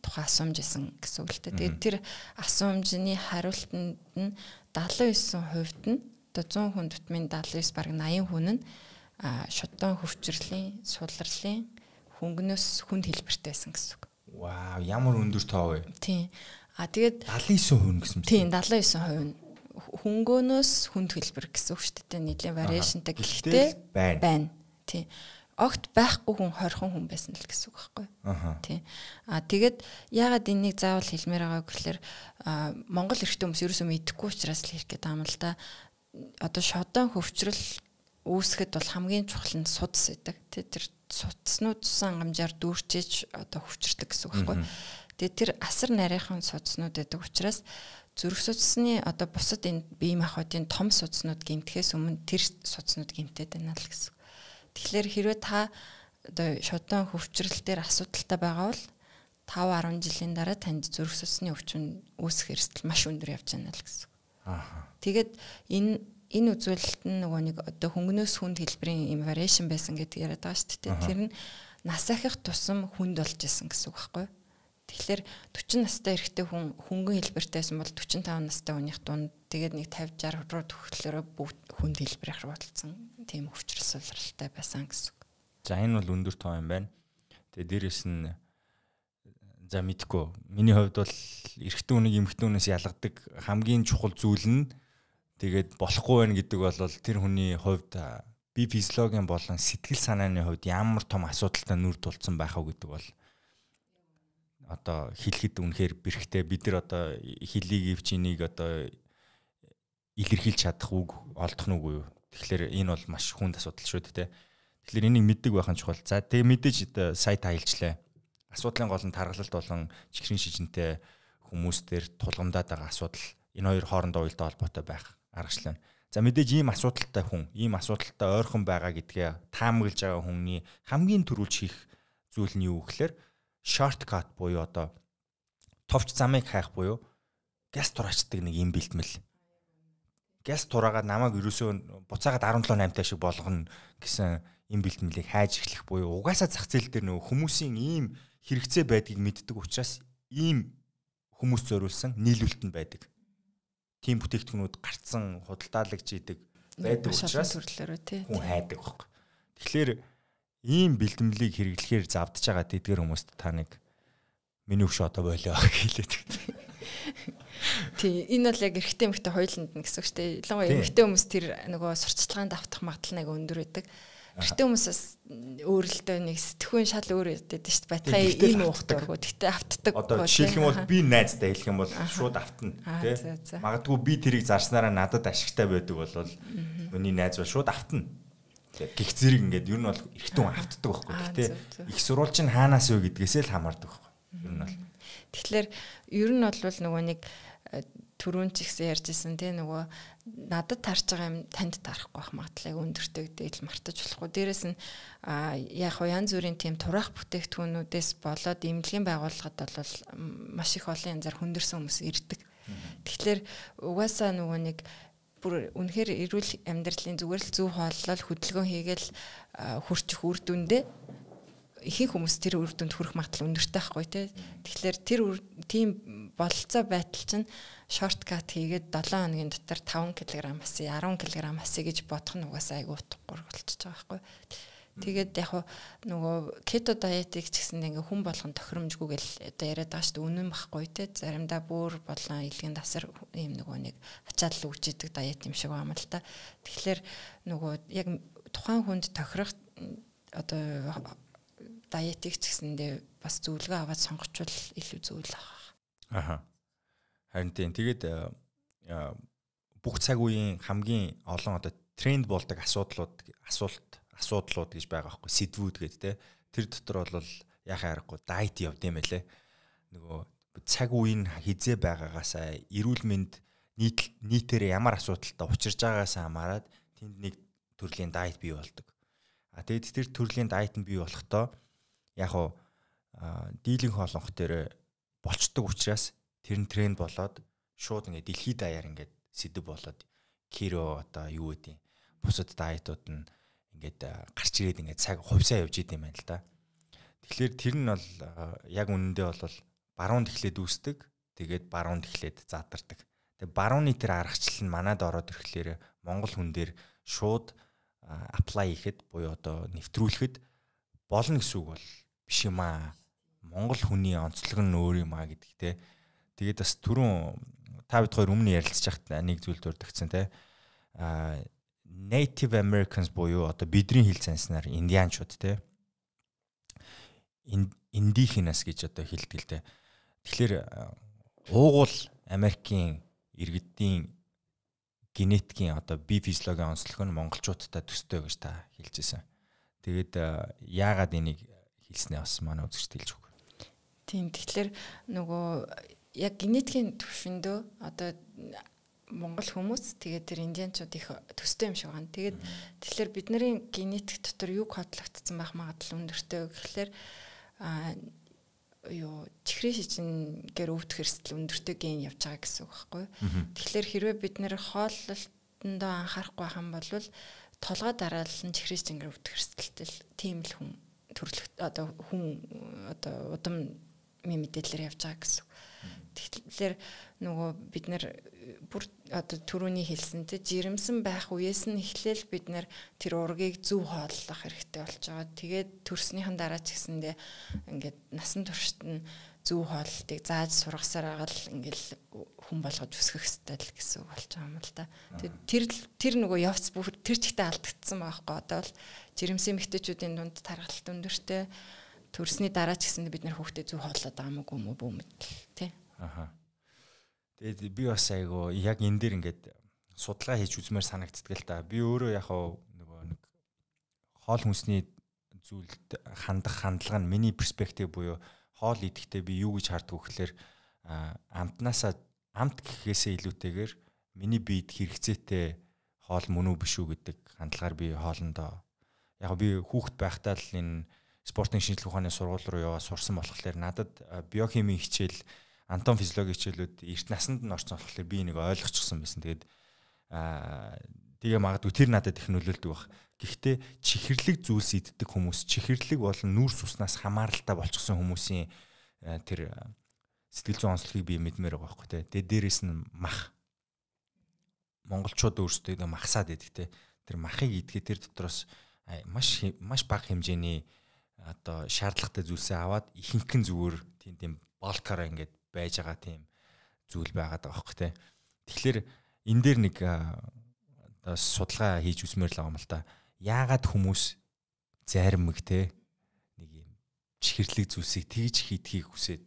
Speaker 2: тухай асуумж исэн гэсэн үг л дээ. Тэгээд тэр асуумжны хариултанд нь 79% нь одоо 100 хүн тутмын 79 бараг 80 хүн нь шудаан хөвчрлийн, сулрлын хөнгнөөс хүнд хэлбэртэй байсан гэсэн үг.
Speaker 1: Вау, ямар өндөр тоо вэ?
Speaker 2: Тийм. А тэгээд
Speaker 1: 79% гэсэн үг. Тийм,
Speaker 2: 79% нь хөнгөөнөөс хүнд хэлбэр гэсэн үг шүү дээ. Нийлэн вариашнтай гэхдээ байна. Тийм огт байхгүй хүн хорхон хүн байсан л гэсэн үг байхгүй. Тий. А тэгээд яагаад энэнийг заавал хэлмээр байгааг гэхээр Монгол эрэгтэй хүмүүс ерөөсөө мэдэхгүй учраас л хэлэх гээд байгаа юм л да. Одоо шодон хөвчрөл үүсгэхэд бол хамгийн чухал нь судас гэдэг. Тэ тэр судаснууд цусан хамжаар дүүрчээж одоо хүчирдэг гэсэн үг байхгүй. Тэгээ тэр асар нарийнхан судаснууд гэдэг учраас зүрх судасны одоо бусад энэ бие махбодын том судаснууд гэмтэхээс өмнө тэр судаснууд гэмтээд байна л гэсэн. Тэгэхээр хэрвээ та одоо шодон хөвчрөл дээр асуудалтай байгаа бол 5 10 жилийн дараа танд зүрх судасны өвчин үүсэх эрсдэл маш өндөр явж байна л гэсэн. Аа. Тэгээд энэ энэ үзүүлэлт нь нөгөө нэг одоо хөнгнөөс хүнд хэлбэрийн им variation байсан гэдэг яриад байгаа шүү дээ. Тэр нь нас ахих тусам хүнд болж исэн гэсэн үг байхгүй юу? Тэгэхээр 40 настай эрэгтэй хүн хөнгөн хэлбэртэйсэн бол 45 настай хүнийх дунд тэгээд нэг 50 60 руу төгслөөрөө бүгд хүнд хэлбэр хаваалцсан тийм өвчрөл сулралтай байсан гэсэн.
Speaker 1: За энэ бол өндөр тоо юм байна. Тэгээд дээрэс нь за мэдгүй. Миний хувьд бол эрэгтэй хүнийг эмэгтэй хүнээс ялгадаг хамгийн чухал зүйл нь тэгээд болохгүй байх гэдэг бол тэр хүний хувьд би физиологийн болон сэтгэл санааны хувьд ямар том асуудалтай нүр тулцсан байх уу гэдэг бол одоо хэлэхэд үнэхээр бэрхтээ бид нар одоо хилийг ивч энийг одоо илэрхийлж чадах үг олдох нь үгүй юу. Тэгэхээр энэ бол маш хүнд асуудал шүү дээ тэ. Тэгэхээр энийг мэддэг байх нь чухал. За тэгээ мэдээж сайт хайлчлаа. Асуудлын гол нь тархалт болон чихрийн шижинтэй хүмүүстээр тулгамдаад байгаа асуудал энэ хоёр хоорондоо уялдаа холбоотой байх аргачлал нь. За мэдээж ийм асуудалтай хүн, ийм асуудалтай ойрхон байгаа гэдгээ таамаглаж байгаа хүний хамгийн түрүүлж хийх зүйл нь юу гэхээр shortcut буюу одоо товч замыг хайх буюу газ тураачдаг нэг юм бэлтгэл. Газ тураагаа намайг ерөөсөө буцаагаад 17 8-тай шиг болгоно гэсэн юм бэлтгэлийг хайж эхлэх буюу угаасаа зах зээл дээр нөгөө хүмүүсийн ийм хэрэгцээ байдгийг мэддэг учраас ийм хүмүүс зориулсан нийлүүлэлт нь байдаг тийм бүтээгдэхүүнүүд гарцсан худалдаалагч идэг байдаг учраас хүн хайдаг байхгүй. Тэгэхээр ийм бэлтгэлийг хэрэглэхээр завдж байгаа тэдгээр хүмүүст та нэг миний өгш одоо болоо хэлээд.
Speaker 2: Тий, энэ бол яг эрэгтэй эмэгтэй хоёуланд нь гэсэн үг шүү дээ. Ялангуяа эмэгтэй хүмүүс тэр нөгөө сурчлагаанд автах магадлал нэг өндөр байдаг. Гэртээ хүмүүс бас өөрөлдөө нэг сэтгүүн шал өөр өгдөг шүү дээ. Батхай ийм уухдаг. Тэгтээ автдаг. Одоо жишээлх юм бол би
Speaker 1: найздаа хэлэх юм бол шууд автна тий. Магадгүй би тэрийг зарснараа надад ашигтай байдаг бол миний найз бол шууд автна. Гих зэрэг ингээд ер нь бол эргэтэн автдаг байхгүй. Тэгтээ их сурвалж нь хаанаас вэ гэдгээсээ л хамаардаг байхгүй.
Speaker 2: Ер нь бол. Тэгэхээр ер нь бол нөгөө нэг э, түрүүн ч ихсэн ярьжсэн тий нөгөө надад таарч байгаа юм танд таарахгүй байх магадлал өндөртэй гэдэг л мартаж болохгүй. Дээрээс нь яг хуу янз бүрийн тийм турах бүтээгдэхүүнүүдээс болоод эмнэлгийн байгууллагад бол маш их олон янзаар хүндэрсэн хүмүүс ирдэг. Тэгэхээр угаасаа нөгөө нэг бүр үнэхээр эрүүл амьдралын зүгээр л зөв хооллол хөдөлгөөн хийгээл хурчих үр дүндээ ихэнх хүмүүс тэр үр дүнд хүрэх магадлал өндөртэй байхгүй тий. Тэгэхээр тэр тийм бололцоо байтал чинь шорткат хийгээд 7 хоногийн дотор 5 кг асыг 10 кг асыг гэж бодох нь угаасаа айгүй утгагүй болчихж байгаа байхгүй. Тэгээд яг нөгөө кето диетийг ч гэсэн ингээ хүн болгон тохиромжгүй гэл одоо яриад байгаа шүү дээ үнэн байхгүй те заримдаа бүр болон илгэн дасар юм нөгөө нэг ачаалал үүсгэдэг диет юм шиг байна л та. Тэгэхээр нөгөө яг тухайн хүнд тохирох одоо диетийг ч гэсэндээ бас зөвлөгөө аваад сонгочвол илүү зөвл авах.
Speaker 1: Аха. Харин тийм тэгээд э, э, бүх цаг үеийн хамгийн олон одоо тренд болдог асуудлууд асуулт асуудлууд гэж байгаа байхгүй сэдвүүд гэдэг те тэр дотор бол яхаа харахгүй дайт явд юм байлээ нөгөө цаг үеийн хизээ байгаагаасаа эрүүл мэнд нийт нийтээр ямар асуудалтай учирж байгаагаас хамаарат тэнд нэг төрлийн дайт бий болдог а тэгэд тэр төрлийн дайт нь бий болохдоо яг уу дийлэнх олонх дээр болцдог учраас тэр нь тренд болоод шууд ингээд дэлхийд даяар ингээд сэдв болоод киро одоо юу гэдэг юм бусад дайтууд нь ингээд гарч ирээд ингээд цаг хувьсаа явж идэм байнал та. Тэгэхээр тэр нь бол яг үнэндээ бол баруунд эхлээд үүсдэг. Тэгээд баруунд эхлээд задардаг. Тэгээд барууны тэр аргачлал нь манад ороод ирэхлээр Монгол хүн дээр шууд apply хийхэд буюу одоо нэвтрүүлэхэд болно гэсүг бол биш юм аа. Монгол хүний онцлог нь өөр юм аа гэдэг те. Тэгээд бас түрүүн та бид хоёр өмнө ярилцж байхад нэг зүйл дурддагцсан те. Аа Native Americans буюу одоо бидний хэл занснаар индианчууд те. Индихинас гэж одоо хэлдэг л те. Тэгэхээр уугуул Америкийн иргэдийн генетикийн одоо би физиологийн онцлог нь монголчуудтай төстэй гэж та хэлж ирсэн. Тэгээд яагаад энийг хэлснээ бас манай үзэгчд хэлж өг.
Speaker 2: Тийм тэгэхээр нөгөө яг генетикийн төвшөндөө одоо Монгол хүмүүс тэгээд тэр индианчууд их төстэй юм шиг байна. Тэгээд тэгэхээр бидний генетик дотор юу хотлогдсон байх магадлал өндөртэй гэхлээр аа юу чихрийн шижингээр өвдөх эрсдэл өндөртэй ген явж байгаа гэсэн үг байхгүй. Тэгэхээр хэрвээ бид нэр хооллолтондоо анхаарахгүй хам бол толгой дараалал нь чихрийн шижингээр өвдөх эрсдэлтэй тийм л хүн төрөлх одоо хүн одоо удам мэдээлэлээр явж байгаа гэсэн. Тэгэхээр нөгөө бид нэр э, бүр одоо төрөүний хэлсэнтэй жирэмсэн байх үеэс нь эхлээл бид нэр тэр ургийг зөв хооллох хэрэгтэй болж байгаа. Тэгээд төрснийхэн дараа ч гэсэндээ ингээд насан туршид нь зөв хооллтыг зааж сургасаар агаал ингээл хүн болгож өсгөх ёстой л гэсэн үг болж байгаа юм л да. Тэр тэр нөгөө явц бүр тэр чигтээ алдагдсан байхгүй. Одоо бол жирэмсэн эмэгтэйчүүдийн дунд тархалт өндөртэй төрсний дараа ч гэсэн бид нэр хүүхдээ зөв хооллоод байгаа мүү юм уу бөөмөдл тий.
Speaker 1: Аха. Тэгээд би бас айгу яг энэ дээр ингээд судалгаа хийж үзмээр санагддаг л та. Би өөрөө яг нөгөө нэг хоол хүнсний зүйлд хандах хандлага нь миний перспектив буюу хоол идэхдээ би юу гэж хардг вөхлөөр амтнаасаа амт гэхээсээ илүүтэйгээр миний биед хэрэгцээтэй хоол мөн үү биш үү гэдэг хандлагаар би хоолндоо яг би хүүхэд байхдаа л энэ спортын шинжилгээ ухааны сургууль руу яваа сурсан болохоор надад биохимийн хичээл антон физиологи хичээлүүд эрт наснд нь орсон болохоор би энийг ойлгочихсон байсан. Тэгээд аа тэгээ магадгүй тэр надад их нөлөөлдөг баг. Гэхдээ чихэрлэг зүйлс иддэг хүмүүс чихэрлэг болон нүүрс уснаас хамааралтай болчихсон хүмүүсийн тэр сэтгэл зүйн онцлогийг би мэдмээр байгаа байхгүй тий. Тэгээ дээрэс нь мах. Монголчууд өөрсдөө махсаад идэг тий. Тэр махыг идгээ тэр дотроос маш маш бага хэмжээний одоо шаардлагатай зүйлсээ аваад ихэнх нь зүгээр тийм тийм болткараа ингээд байж байгаа тийм зүйл байгаад байгаа байхгүй тий. Тэгэхээр энэ дээр нэг одоо судалгаа хийж үзмээр л байгаа юм л да. Яагаад хүмүүс зарим их тий нэг юм чихэрлэг зүйлсийг тэгж хийдгийг хүсээд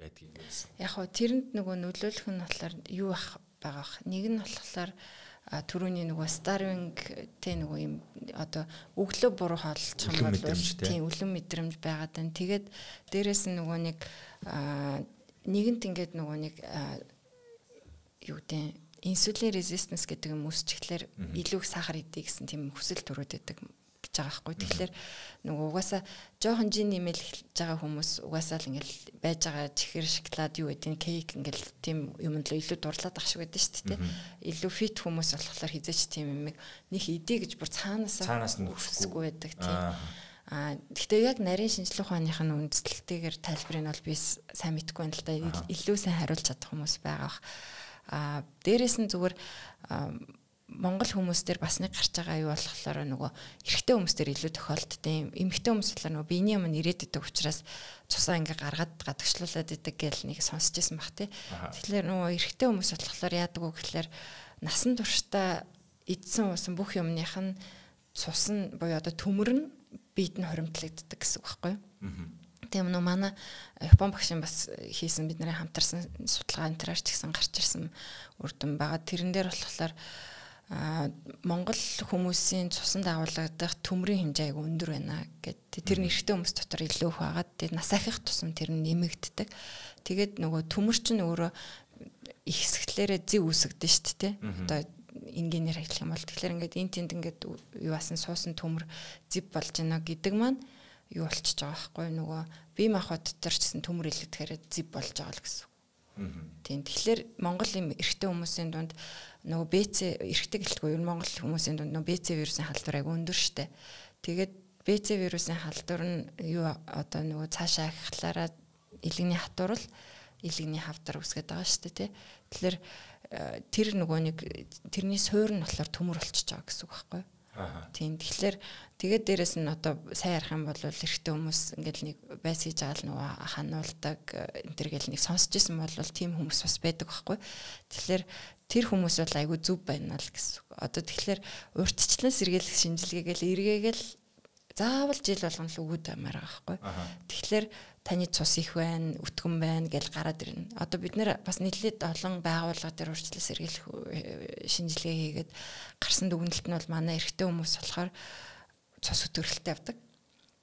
Speaker 1: байдаг
Speaker 2: юм бэ? Яг хоо тэрэнд нөгөө нөлөөлөх нь болохоор юу ах байгаа бах. Нэг нь болохоор төрөний нөгөө starving тий нөгөө юм одоо өглөө буруу хооллох юм бол тий өлөн мэдрэмж байгаад байна. Тэгээд дээрэс нь нөгөө нэг нэгэнт ингээд нөгөө нэг юу гэдэг инсулин резистенс гэдэг юм өсчихлээр илүү их сахар идэе гэсэн тийм хүсэл төрөөд байдаг гэж байгаа байхгүй. Тэгэхээр нөгөө угаасаа жоохон жин нэмэл эхэлж байгаа хүмүүс угаасаа л ингээл байж байгаа чихэр шоколад юу гэдэг нь кейк ингээл тийм юмд л илүү дурлаад ах шиг байдаг шүү дээ. Илүү фит хүмүүс болохоор хизээч тийм юм нэг идэ гэж бүр цаанаас цаанаас нь өгсөхгүй байдаг тийм. А гэхдээ яг нарийн шинжилгээ ухааных нь үндэслэлтэйгээр тайлбарыг нь бол би сайн мэдэхгүй юм л да. Илүү сайн хариулж чадах хүмүүс байгаа бах. А дээрэс нь зүгээр Монгол хүмүүс дээр бас нэг гарч байгаа юу болохоор нөгөө эрэгтэй хүмүүс дээр илүү тохиолддیں۔ Эмэгтэй хүмүүс болохоор нөгөө биений өмнө ирээд идэг учраас цусаа ингээ гаргаад гадагшлуулад идэг гэл нэг сонсчихсан баг тий. Тэгэхээр нөгөө эрэгтэй хүмүүс болохоор яадаг вэ гэхээр насан туршдаа идсэн уусан бүх юмных нь цус нь буюу одоо төмөр нь биед нь хоримтлагддаг гэсэн үг байхгүй юу? Тийм нөө манай Япон багшийн бас хийсэн бидний хамтарсан судалгаа энтраар ч гэсэн гарч ирсэн үр дүн байгаа. Тэрэн дээр болохоор Монгол хүмүүсийн цусан дагуулагдах төмрийн хэмжээ айгүй өндөр байна гэд тэр нь эрэгтэй хүмүүс дотор илүү их байгаа. Тэгээд нас ахих тусам тэр нь нэмэгддэг. Тэгээд нөгөө төмөр чинь өөрөө ихсгэлээрээ зэв үсэгдэн шүү дээ. Одоо энгийнээр хэлэх юм бол тэгэхээр ингээд эн тэнд ингээд юу асан суусан төмөр зэв болж байна гэдэг маань юу болчихж байгаа байхгүй нөгөө бие махбод дотор чсэн төмөр илэгдэхээр зэв болж байгаа л гэсэн. Тийм. Тэгэхээр Монгол юм эрэгтэй хүмүүсийн дунд нөгөө БЦ эрэгтэй гэлтгүй ер нь Монгол хүмүүсийн дунд нөгөө БЦ вирусын халдвар аяг өндөр штэ. Тэгээд БЦ вирусын халдвар нь юу одоо нөгөө цаашаа ахихлаараа илэгний хатурл илэгний хавдар үсгээд байгаа штэ тий. Тэгэхээр э, тэр нөгөө нэг тэрний суур нь болохоор төмөр болчихж байгаа гэсэн үг байхгүй юу? Тийм тэгэхээр тэгээд дээрэс нь одоо сайн ярих юм бол эрэгтэй хүмүүс ингээд нэг байс хийж байгаа л нөгөө хануулдаг э, энэ төр гэл нэг сонсч исэн бол тийм хүмүүс бас байдаг байхгүй. Тэгэхээр тэр хүмүүс бол айгүй зүв байна л гэсэн. Одоо тэгэхээр урьдчилан сэргийлэх шинжилгээгээл эргээгээл заавал жил болгон л өгөөд баймаар байгаа байхгүй. Тэгэхээр таны цус их байна, үтгэн байна гэж гараад ирнэ. Одоо бид нэр бас нийтлээд олон байгууллага дээр урьдчилан сэргийлэх э, шинжилгээ хийгээд гарсан дүгнэлт нь бол манай эрэгтэй хүмүүс болохоор цус өтөрлөлтөд явдаг.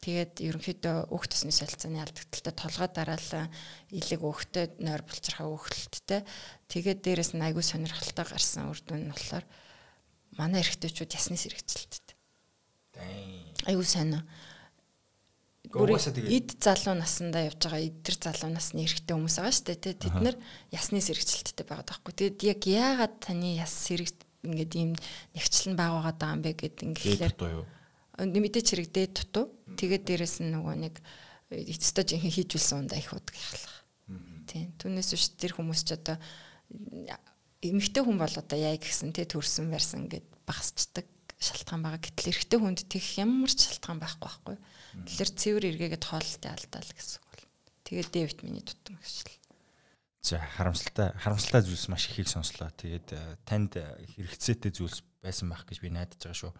Speaker 2: Тэгээд ерөнхийдөө өөх төсний солилцооны алдагдaltaй толгой дараалан илэг өөхтэй нойр булчирхаа өөхлөлттэй. Тэгээд дээрэс нь айгүй сонирхолтой гарсан үр дүн нь болохоор манай эрэгтэйчүүд ясны сэрэгжилттэй. Айгүй сайн нь эд залуу насндаа явж байгаа эдгэр залуу насны эрэгтэй хүмүүс байгаа шүү дээ. Тэд нар ясны сэрэгчлэлттэй байгаад байхгүй. Тэгэд яг яагаад таны яс сэрэгт ингээд ийм нэгчлэн байгаагаад байгаа юм бэ гэд ингээд мэдээч хэрэгдээ тутуу. Тэгээд дээрэс нь нөгөө нэг эцэстөө жинхэнэ хийжүүлсэн ундаа их удаг яхалах. Тийм. Түүнээс биш тэр хүмүүс ч одоо э, эмэгтэй хүн бол одоо яа гэсэн тий төрсэн барьсан гэд багасчдаг шалтгаан байгаа. Гэтэл эрэгтэй хүнд тэгэх ямар ч шалтгаан байхгүй байхгүй. Тэгэхээр цэвэр эргээгээд хооллолтыг алдаал гэсэн үг бол. Тэгээд Д витамины тутам хэрэгжил.
Speaker 1: За харамсалтай харамсалтай зүйлс маш ихийг сонслоо. Тэгээд э, танд э, хэрэгцээтэй зүйлс байсан байх гэж би найдаж байгаа шүү.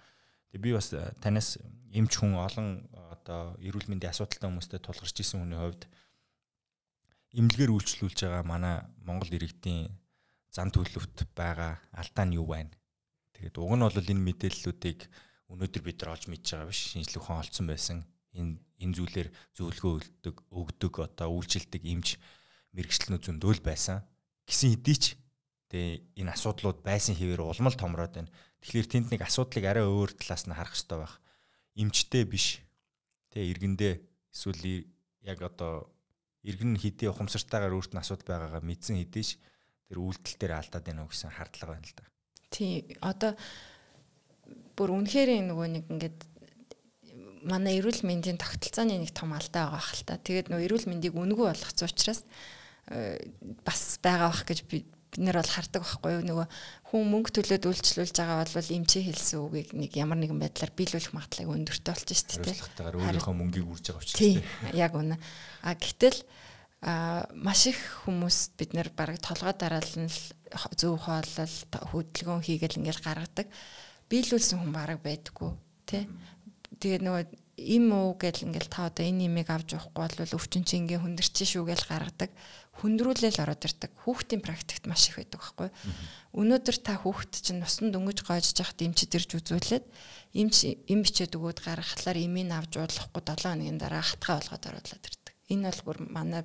Speaker 1: Тэг би бас э, танаас эмч хүн олон одоо эрүүл мэндийн асуудалтай хүмүүстэй тулгарч исэн хүний хувьд имлэгээр үйлчлүүлж байгаа манай Монгол иргэдийн зан төлөвт байгаа алдаа нь юу байна? Тэгээд уг нь бол энэ мэдээллүүдийг өнөөдөр бид нар олж мэдж байгаа биш. Шинжлэх ухаан олцсон байсан энэ энэ зүйлээр зөвлөгөө өгдөг өгдөг одоо үйлчилдэг эмч мэрэгчлэнүүд зөндөөл байсан гэсэн хэдий ч тэгээ энэ асуудлууд байсан хэвээр улмал томроод байна. Тэгэхээр тэнд нэг асуудлыг арай өөр талаас нь харах хэрэгтэй байх. Эмчтэй биш. Тэ иргэндээ эсвэл яг одоо иргэн хэдий ухамсартайгаар өөрт нь асуудал байгаагаа мэдсэн хэдий ч тэр үйлдэл дээр алдаад байна уу гэсэн хардлага байна л да.
Speaker 2: Тий. Одоо бүр үнэхээр нөгөө нэг ингээд манай эрүүл мэндийн тогтолцооны нэг том алдаа байгаа хэл та. Тэгээд нөө эрүүл мэндийг үнгүй болгоц учраас э, бас байгаа бах гэж бид нэр бол хардаг байхгүй юу нөгөө хүн мөнгө төлөөд үйлчлүүлж байгаа бол эмчээ хэлсэн үгийг нэг ямар нэгэн байдлаар биелүүлэх магадлал өндөртэй болчихно шүү дээ.
Speaker 1: Хариуцлагатайгаар өөрийнхөө мөнгийг үрж байгаа учраас тийм
Speaker 2: яг үнэ. А гэтэл а маш их хүмүүс бид нэр бараг толгой дараалал зөв хоолол хөдөлгөөн хийгээл ингээл гаргадаг биелүүлсэн хүн бараг байдаггүй тий тэгээд нөгөө им уу гэл ингээл та одоо энэ имийг авч явахгүй бол өвчин чи ингээ хүндэрчин шүү гэл гаргадаг. Хүндрүүлэл ороод ирдэг. Хүүхдийн практикт маш их байдаг байхгүй. Өнөөдөр та хүүхд чинь нусан дөнгөж гоожж явах дэмчид ирж үзүүлээд имч им бичээд өгөөд гаргахлаар имийг авч уулахгүй 7 хоногийн дараа хатгаа болгоод оруулаад ирдэг. Энэ бол бүр манай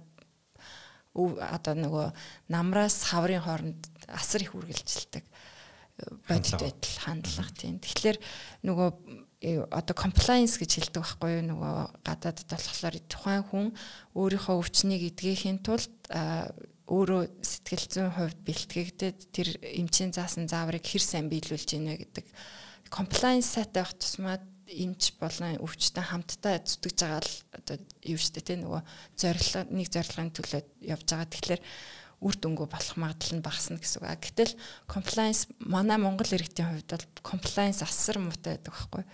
Speaker 2: одоо нөгөө намраас хаврын хооронд асар их үргэлжилдэг э, бодит байдал хандлага тийм. Тэгэхээр нөгөө Э, одоо compliance гэж хэлдэг байхгүй юу нөгөө гадаадд болохоор тухайн хүн өөрийнхөө өвчнийг эдгэхийн тулд өөрөө сэтгэл зүйн хувьд бэлтгэгдээд тэр эмчийн заасан зааврыг хэр сайн биелүүлж ийнэ гэдэг compliance сайтай байх тусмаа эмч болон өвчтөн хамтдаа зүтгэж байгаа л одоо юу штэ тэ нөгөө зорилго нэг зорилгын төлөө явж байгаа тэгэхээр үр дүнгүй болох магадлал нь багасна гэсэн үг. Гэтэл compliance манай Монгол иргэдийн хувьд бол compliance асар муутай байдаг байхгүй.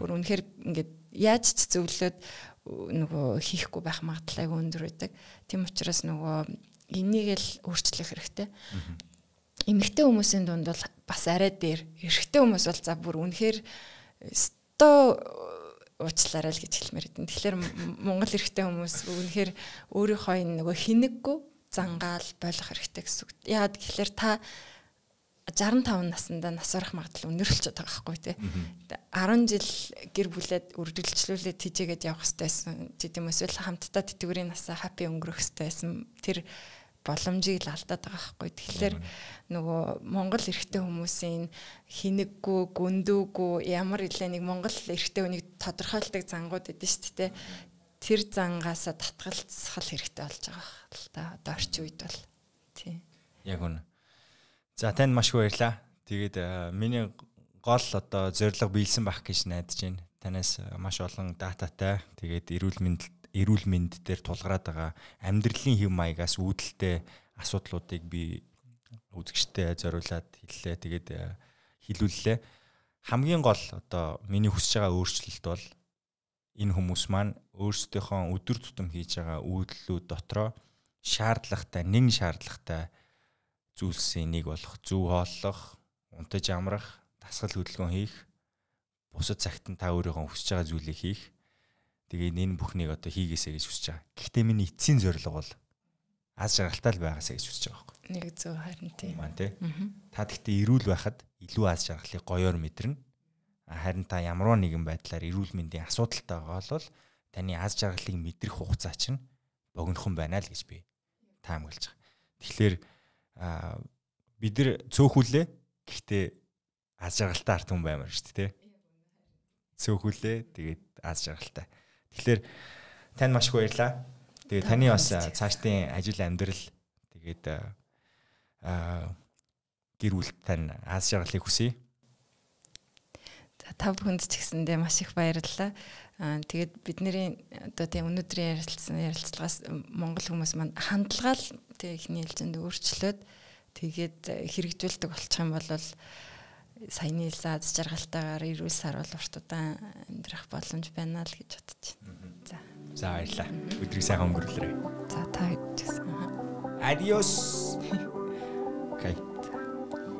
Speaker 2: Бүр үнэхээр ингээд яаж ч зөвлөд нөгөө хийхгүй байх магадлал айгүй өндөр байдаг. Тэм учраас нөгөө энийг л өөрчлөх хэрэгтэй эмэгтэй хүмүүсийн дунд бол бас арай дээр эрэгтэй хүмүүс бол за бүр үнэхээр сто уучлаарай л гэж хэлмээр байна. Тэгэхээр Монгол эрэгтэй хүмүүс үнэхээр өөрийнхөө энэ нөгөө хинэггүй зангаал болох хэрэгтэй гэсэн үг. Яагаад гэхээр та 65 наснда нас орох магадлал өнөрлөж байгаа байхгүй тий. 10 жил гэр бүлээд үргэлжлүүлээд тижээгээд явах хэрэгтэйсэн. Тэг юм эсвэл хамтдаа тэтгэврийн насаа хаппи өнгөрөх хэрэгтэйсэн. Тэр боломжийг л алдаад байгаа байхгүй. Тэгэхээр нөгөө Монгол эрэгтэй хүмүүсийн хинэггүй, гүндүүгүй ямар нэлээ нэг Монгол эрэгтэй хүнийг тодорхойлдог зангууд эдэн шүү дээ тэр зангаас татгалцах хэрэгтэй болж байгаа л да. Одоо орчин үед бол тий.
Speaker 1: Яг үнэ. За танд маш их баярлаа. Тэгээд э, миний гол одоо зорилго биелсэн байх гэж найдаж байна. Танаас э, маш олон дататай тэгээд эрүүл мэнд эрүүл мэнд дээр тулгараад байгаа амьдралын хэв маягаас үүдэлтэй асуудлуудыг би үзэгчтэй зориулаад хэллээ. Тэгээд э, хилүүллээ. Хамгийн гол одоо миний хүсэж байгаа өөрчлөлт бол энэ хүмүүс маань өөрсдийнхөө өдөр тутам хийж байгаа үйлдэлүүд дотроо шаардлагатай нэг шаардлагатай зүйлсийн нэг болох зөв хооллох, унтаж амрах, дасгал хөдөлгөөн хийх, бусад цагт нь та өөрийнхөө хүсэж байгаа зүйлийг хийх. Тэгээд энэ бүхнийг одоо хийгээсэй гэж хүсэж байгаа. Гэхдээ миний эцсийн зорилго бол аз жаргалтай л байгаасаа гэж хүсэж байгаа
Speaker 2: байхгүй. Нэг зөв харин тийм. Маань тий.
Speaker 1: Та гэхдээ эрүүл байхад илүү аз жаргалыг гоёор мэдэрнэ. Харин та ямар нэгэн байдлаар эрүүл мэндийн асуудалтай байгаа бол таны аз жаргалыг мэдрэх хугацаа чинь богинохон байна л гэж би таамаглаж байгаа. Тэгэхээр бид нар цөөхүүлээ гэхдээ аз жаргалтай арт хүн баймаар шүү дээ. Цөөхүүлээ тэгээд аз жаргалтай. Тэгэхээр тань маш их баярлаа. Тэгээд таны бас цаашдын ажил амьдрал тэгээд аа гэр бүлд тань аз жаргалыг хүсье.
Speaker 2: За та бүхэнд ч гэсэндээ маш их баярлалаа тэгээд бидний одоо тийм өнөөдрийн ярилцсан ярилцлагаас монгол хүмүүс манд хандлагаал тийм ихний хэлцэнд өөрчлөөд тэгээд хэрэгжүүлдэг болчих юм бол саяны хэлсэн аз жаргалтайгаар эрүүл сар бол урт удаан амьдрах боломж байна л гэж бодож байна. За. За баярлалаа. Өдрийг
Speaker 1: сайхан өнгөрүүлээрэй.
Speaker 2: За та гэсэн. Adios.
Speaker 1: Окей.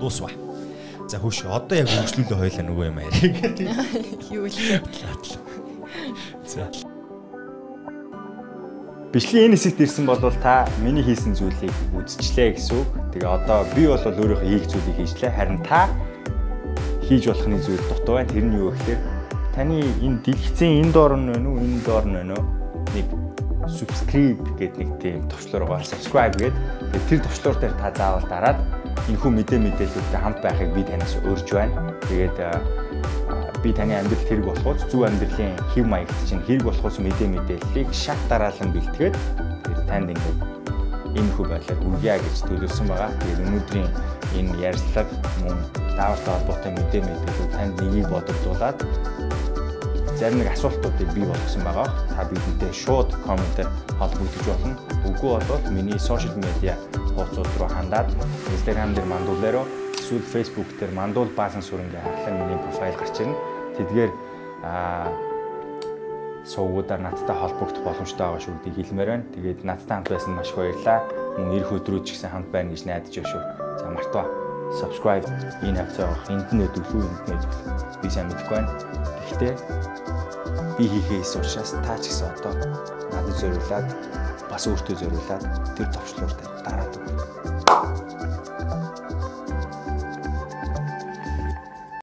Speaker 1: Дуусва. За хөөш одоо яг өнгөрлөлөө хойлоо нөгөө юм яриг. Юу
Speaker 2: л. За.
Speaker 1: Бишлийн энэ хэсэгт ирсэн бол та миний хийсэн зүйлийг үзчихлээ гэсэн үг. Тэгээ одоо би бол өөрийнхөө хийх зүйлийг хийжлээ. Харин та хийж болохны зүйл дутуу байна. Тэр нь юу гэхээр таны энэ дэлгэцэн энэ доор нь байна уу? Энэ доор нь байна уу? Нэг subscribe гэдэг нэг тийм төвчлөр байгаа. Subscribe гэдэг. Тэр төвчлөр дээр та заавал дараад энэ хүн мэдээ мэдээлэлтэй хамт байхыг би танаас урьж байна. Тэгээд би таны амьдралд хэрэг болохоос зөв амьдралын хэв маягт чинь хэрэг болохоос мэдээ мэдээллийг шат дараалан бэлтгээд танд ингээд иймэрхүү байдлаар хүргье гэж төлөвлөсөн байгаа. Тэгээд өнөөдрийн энэ ярилцлага мөн даавартай холбоотой мэдээ мэдээлэл танд нэгийг бодогдуулаад зарим нэг асуултуудыг бий болгосон байгаа. Та бидэнтэй шууд комментээр холбогдож болно. Үгүй бол миний сошиал медиа хуудасууд руу хандаад Instagram дээр мандуулаарай эсвэл Facebook дээр мандуул баасан сүрэнгээ хаглан миний профайл гарч ирнэ. Тэдгээр сувгуудаар надтай холбогдох боломжтой байгаа шүү гэдгийг хэлмээр байна. Тэгээд надтай хамт байсан маш их баярлалаа. Мөн ирэх өдрүүд ч гэсэн хамт байна гэж найдаж байна шүү. За мартаа subscribe энэ хавцаа энд нь өдөлгүй энд нь өдөлгүй би сайн мэдэхгүй байна. Гэхдээ би хийхээс учраас та ч гэсэн одоо надад зориулаад бас өөртөө зориулаад тэр төвчлөртөө дараад өгөх.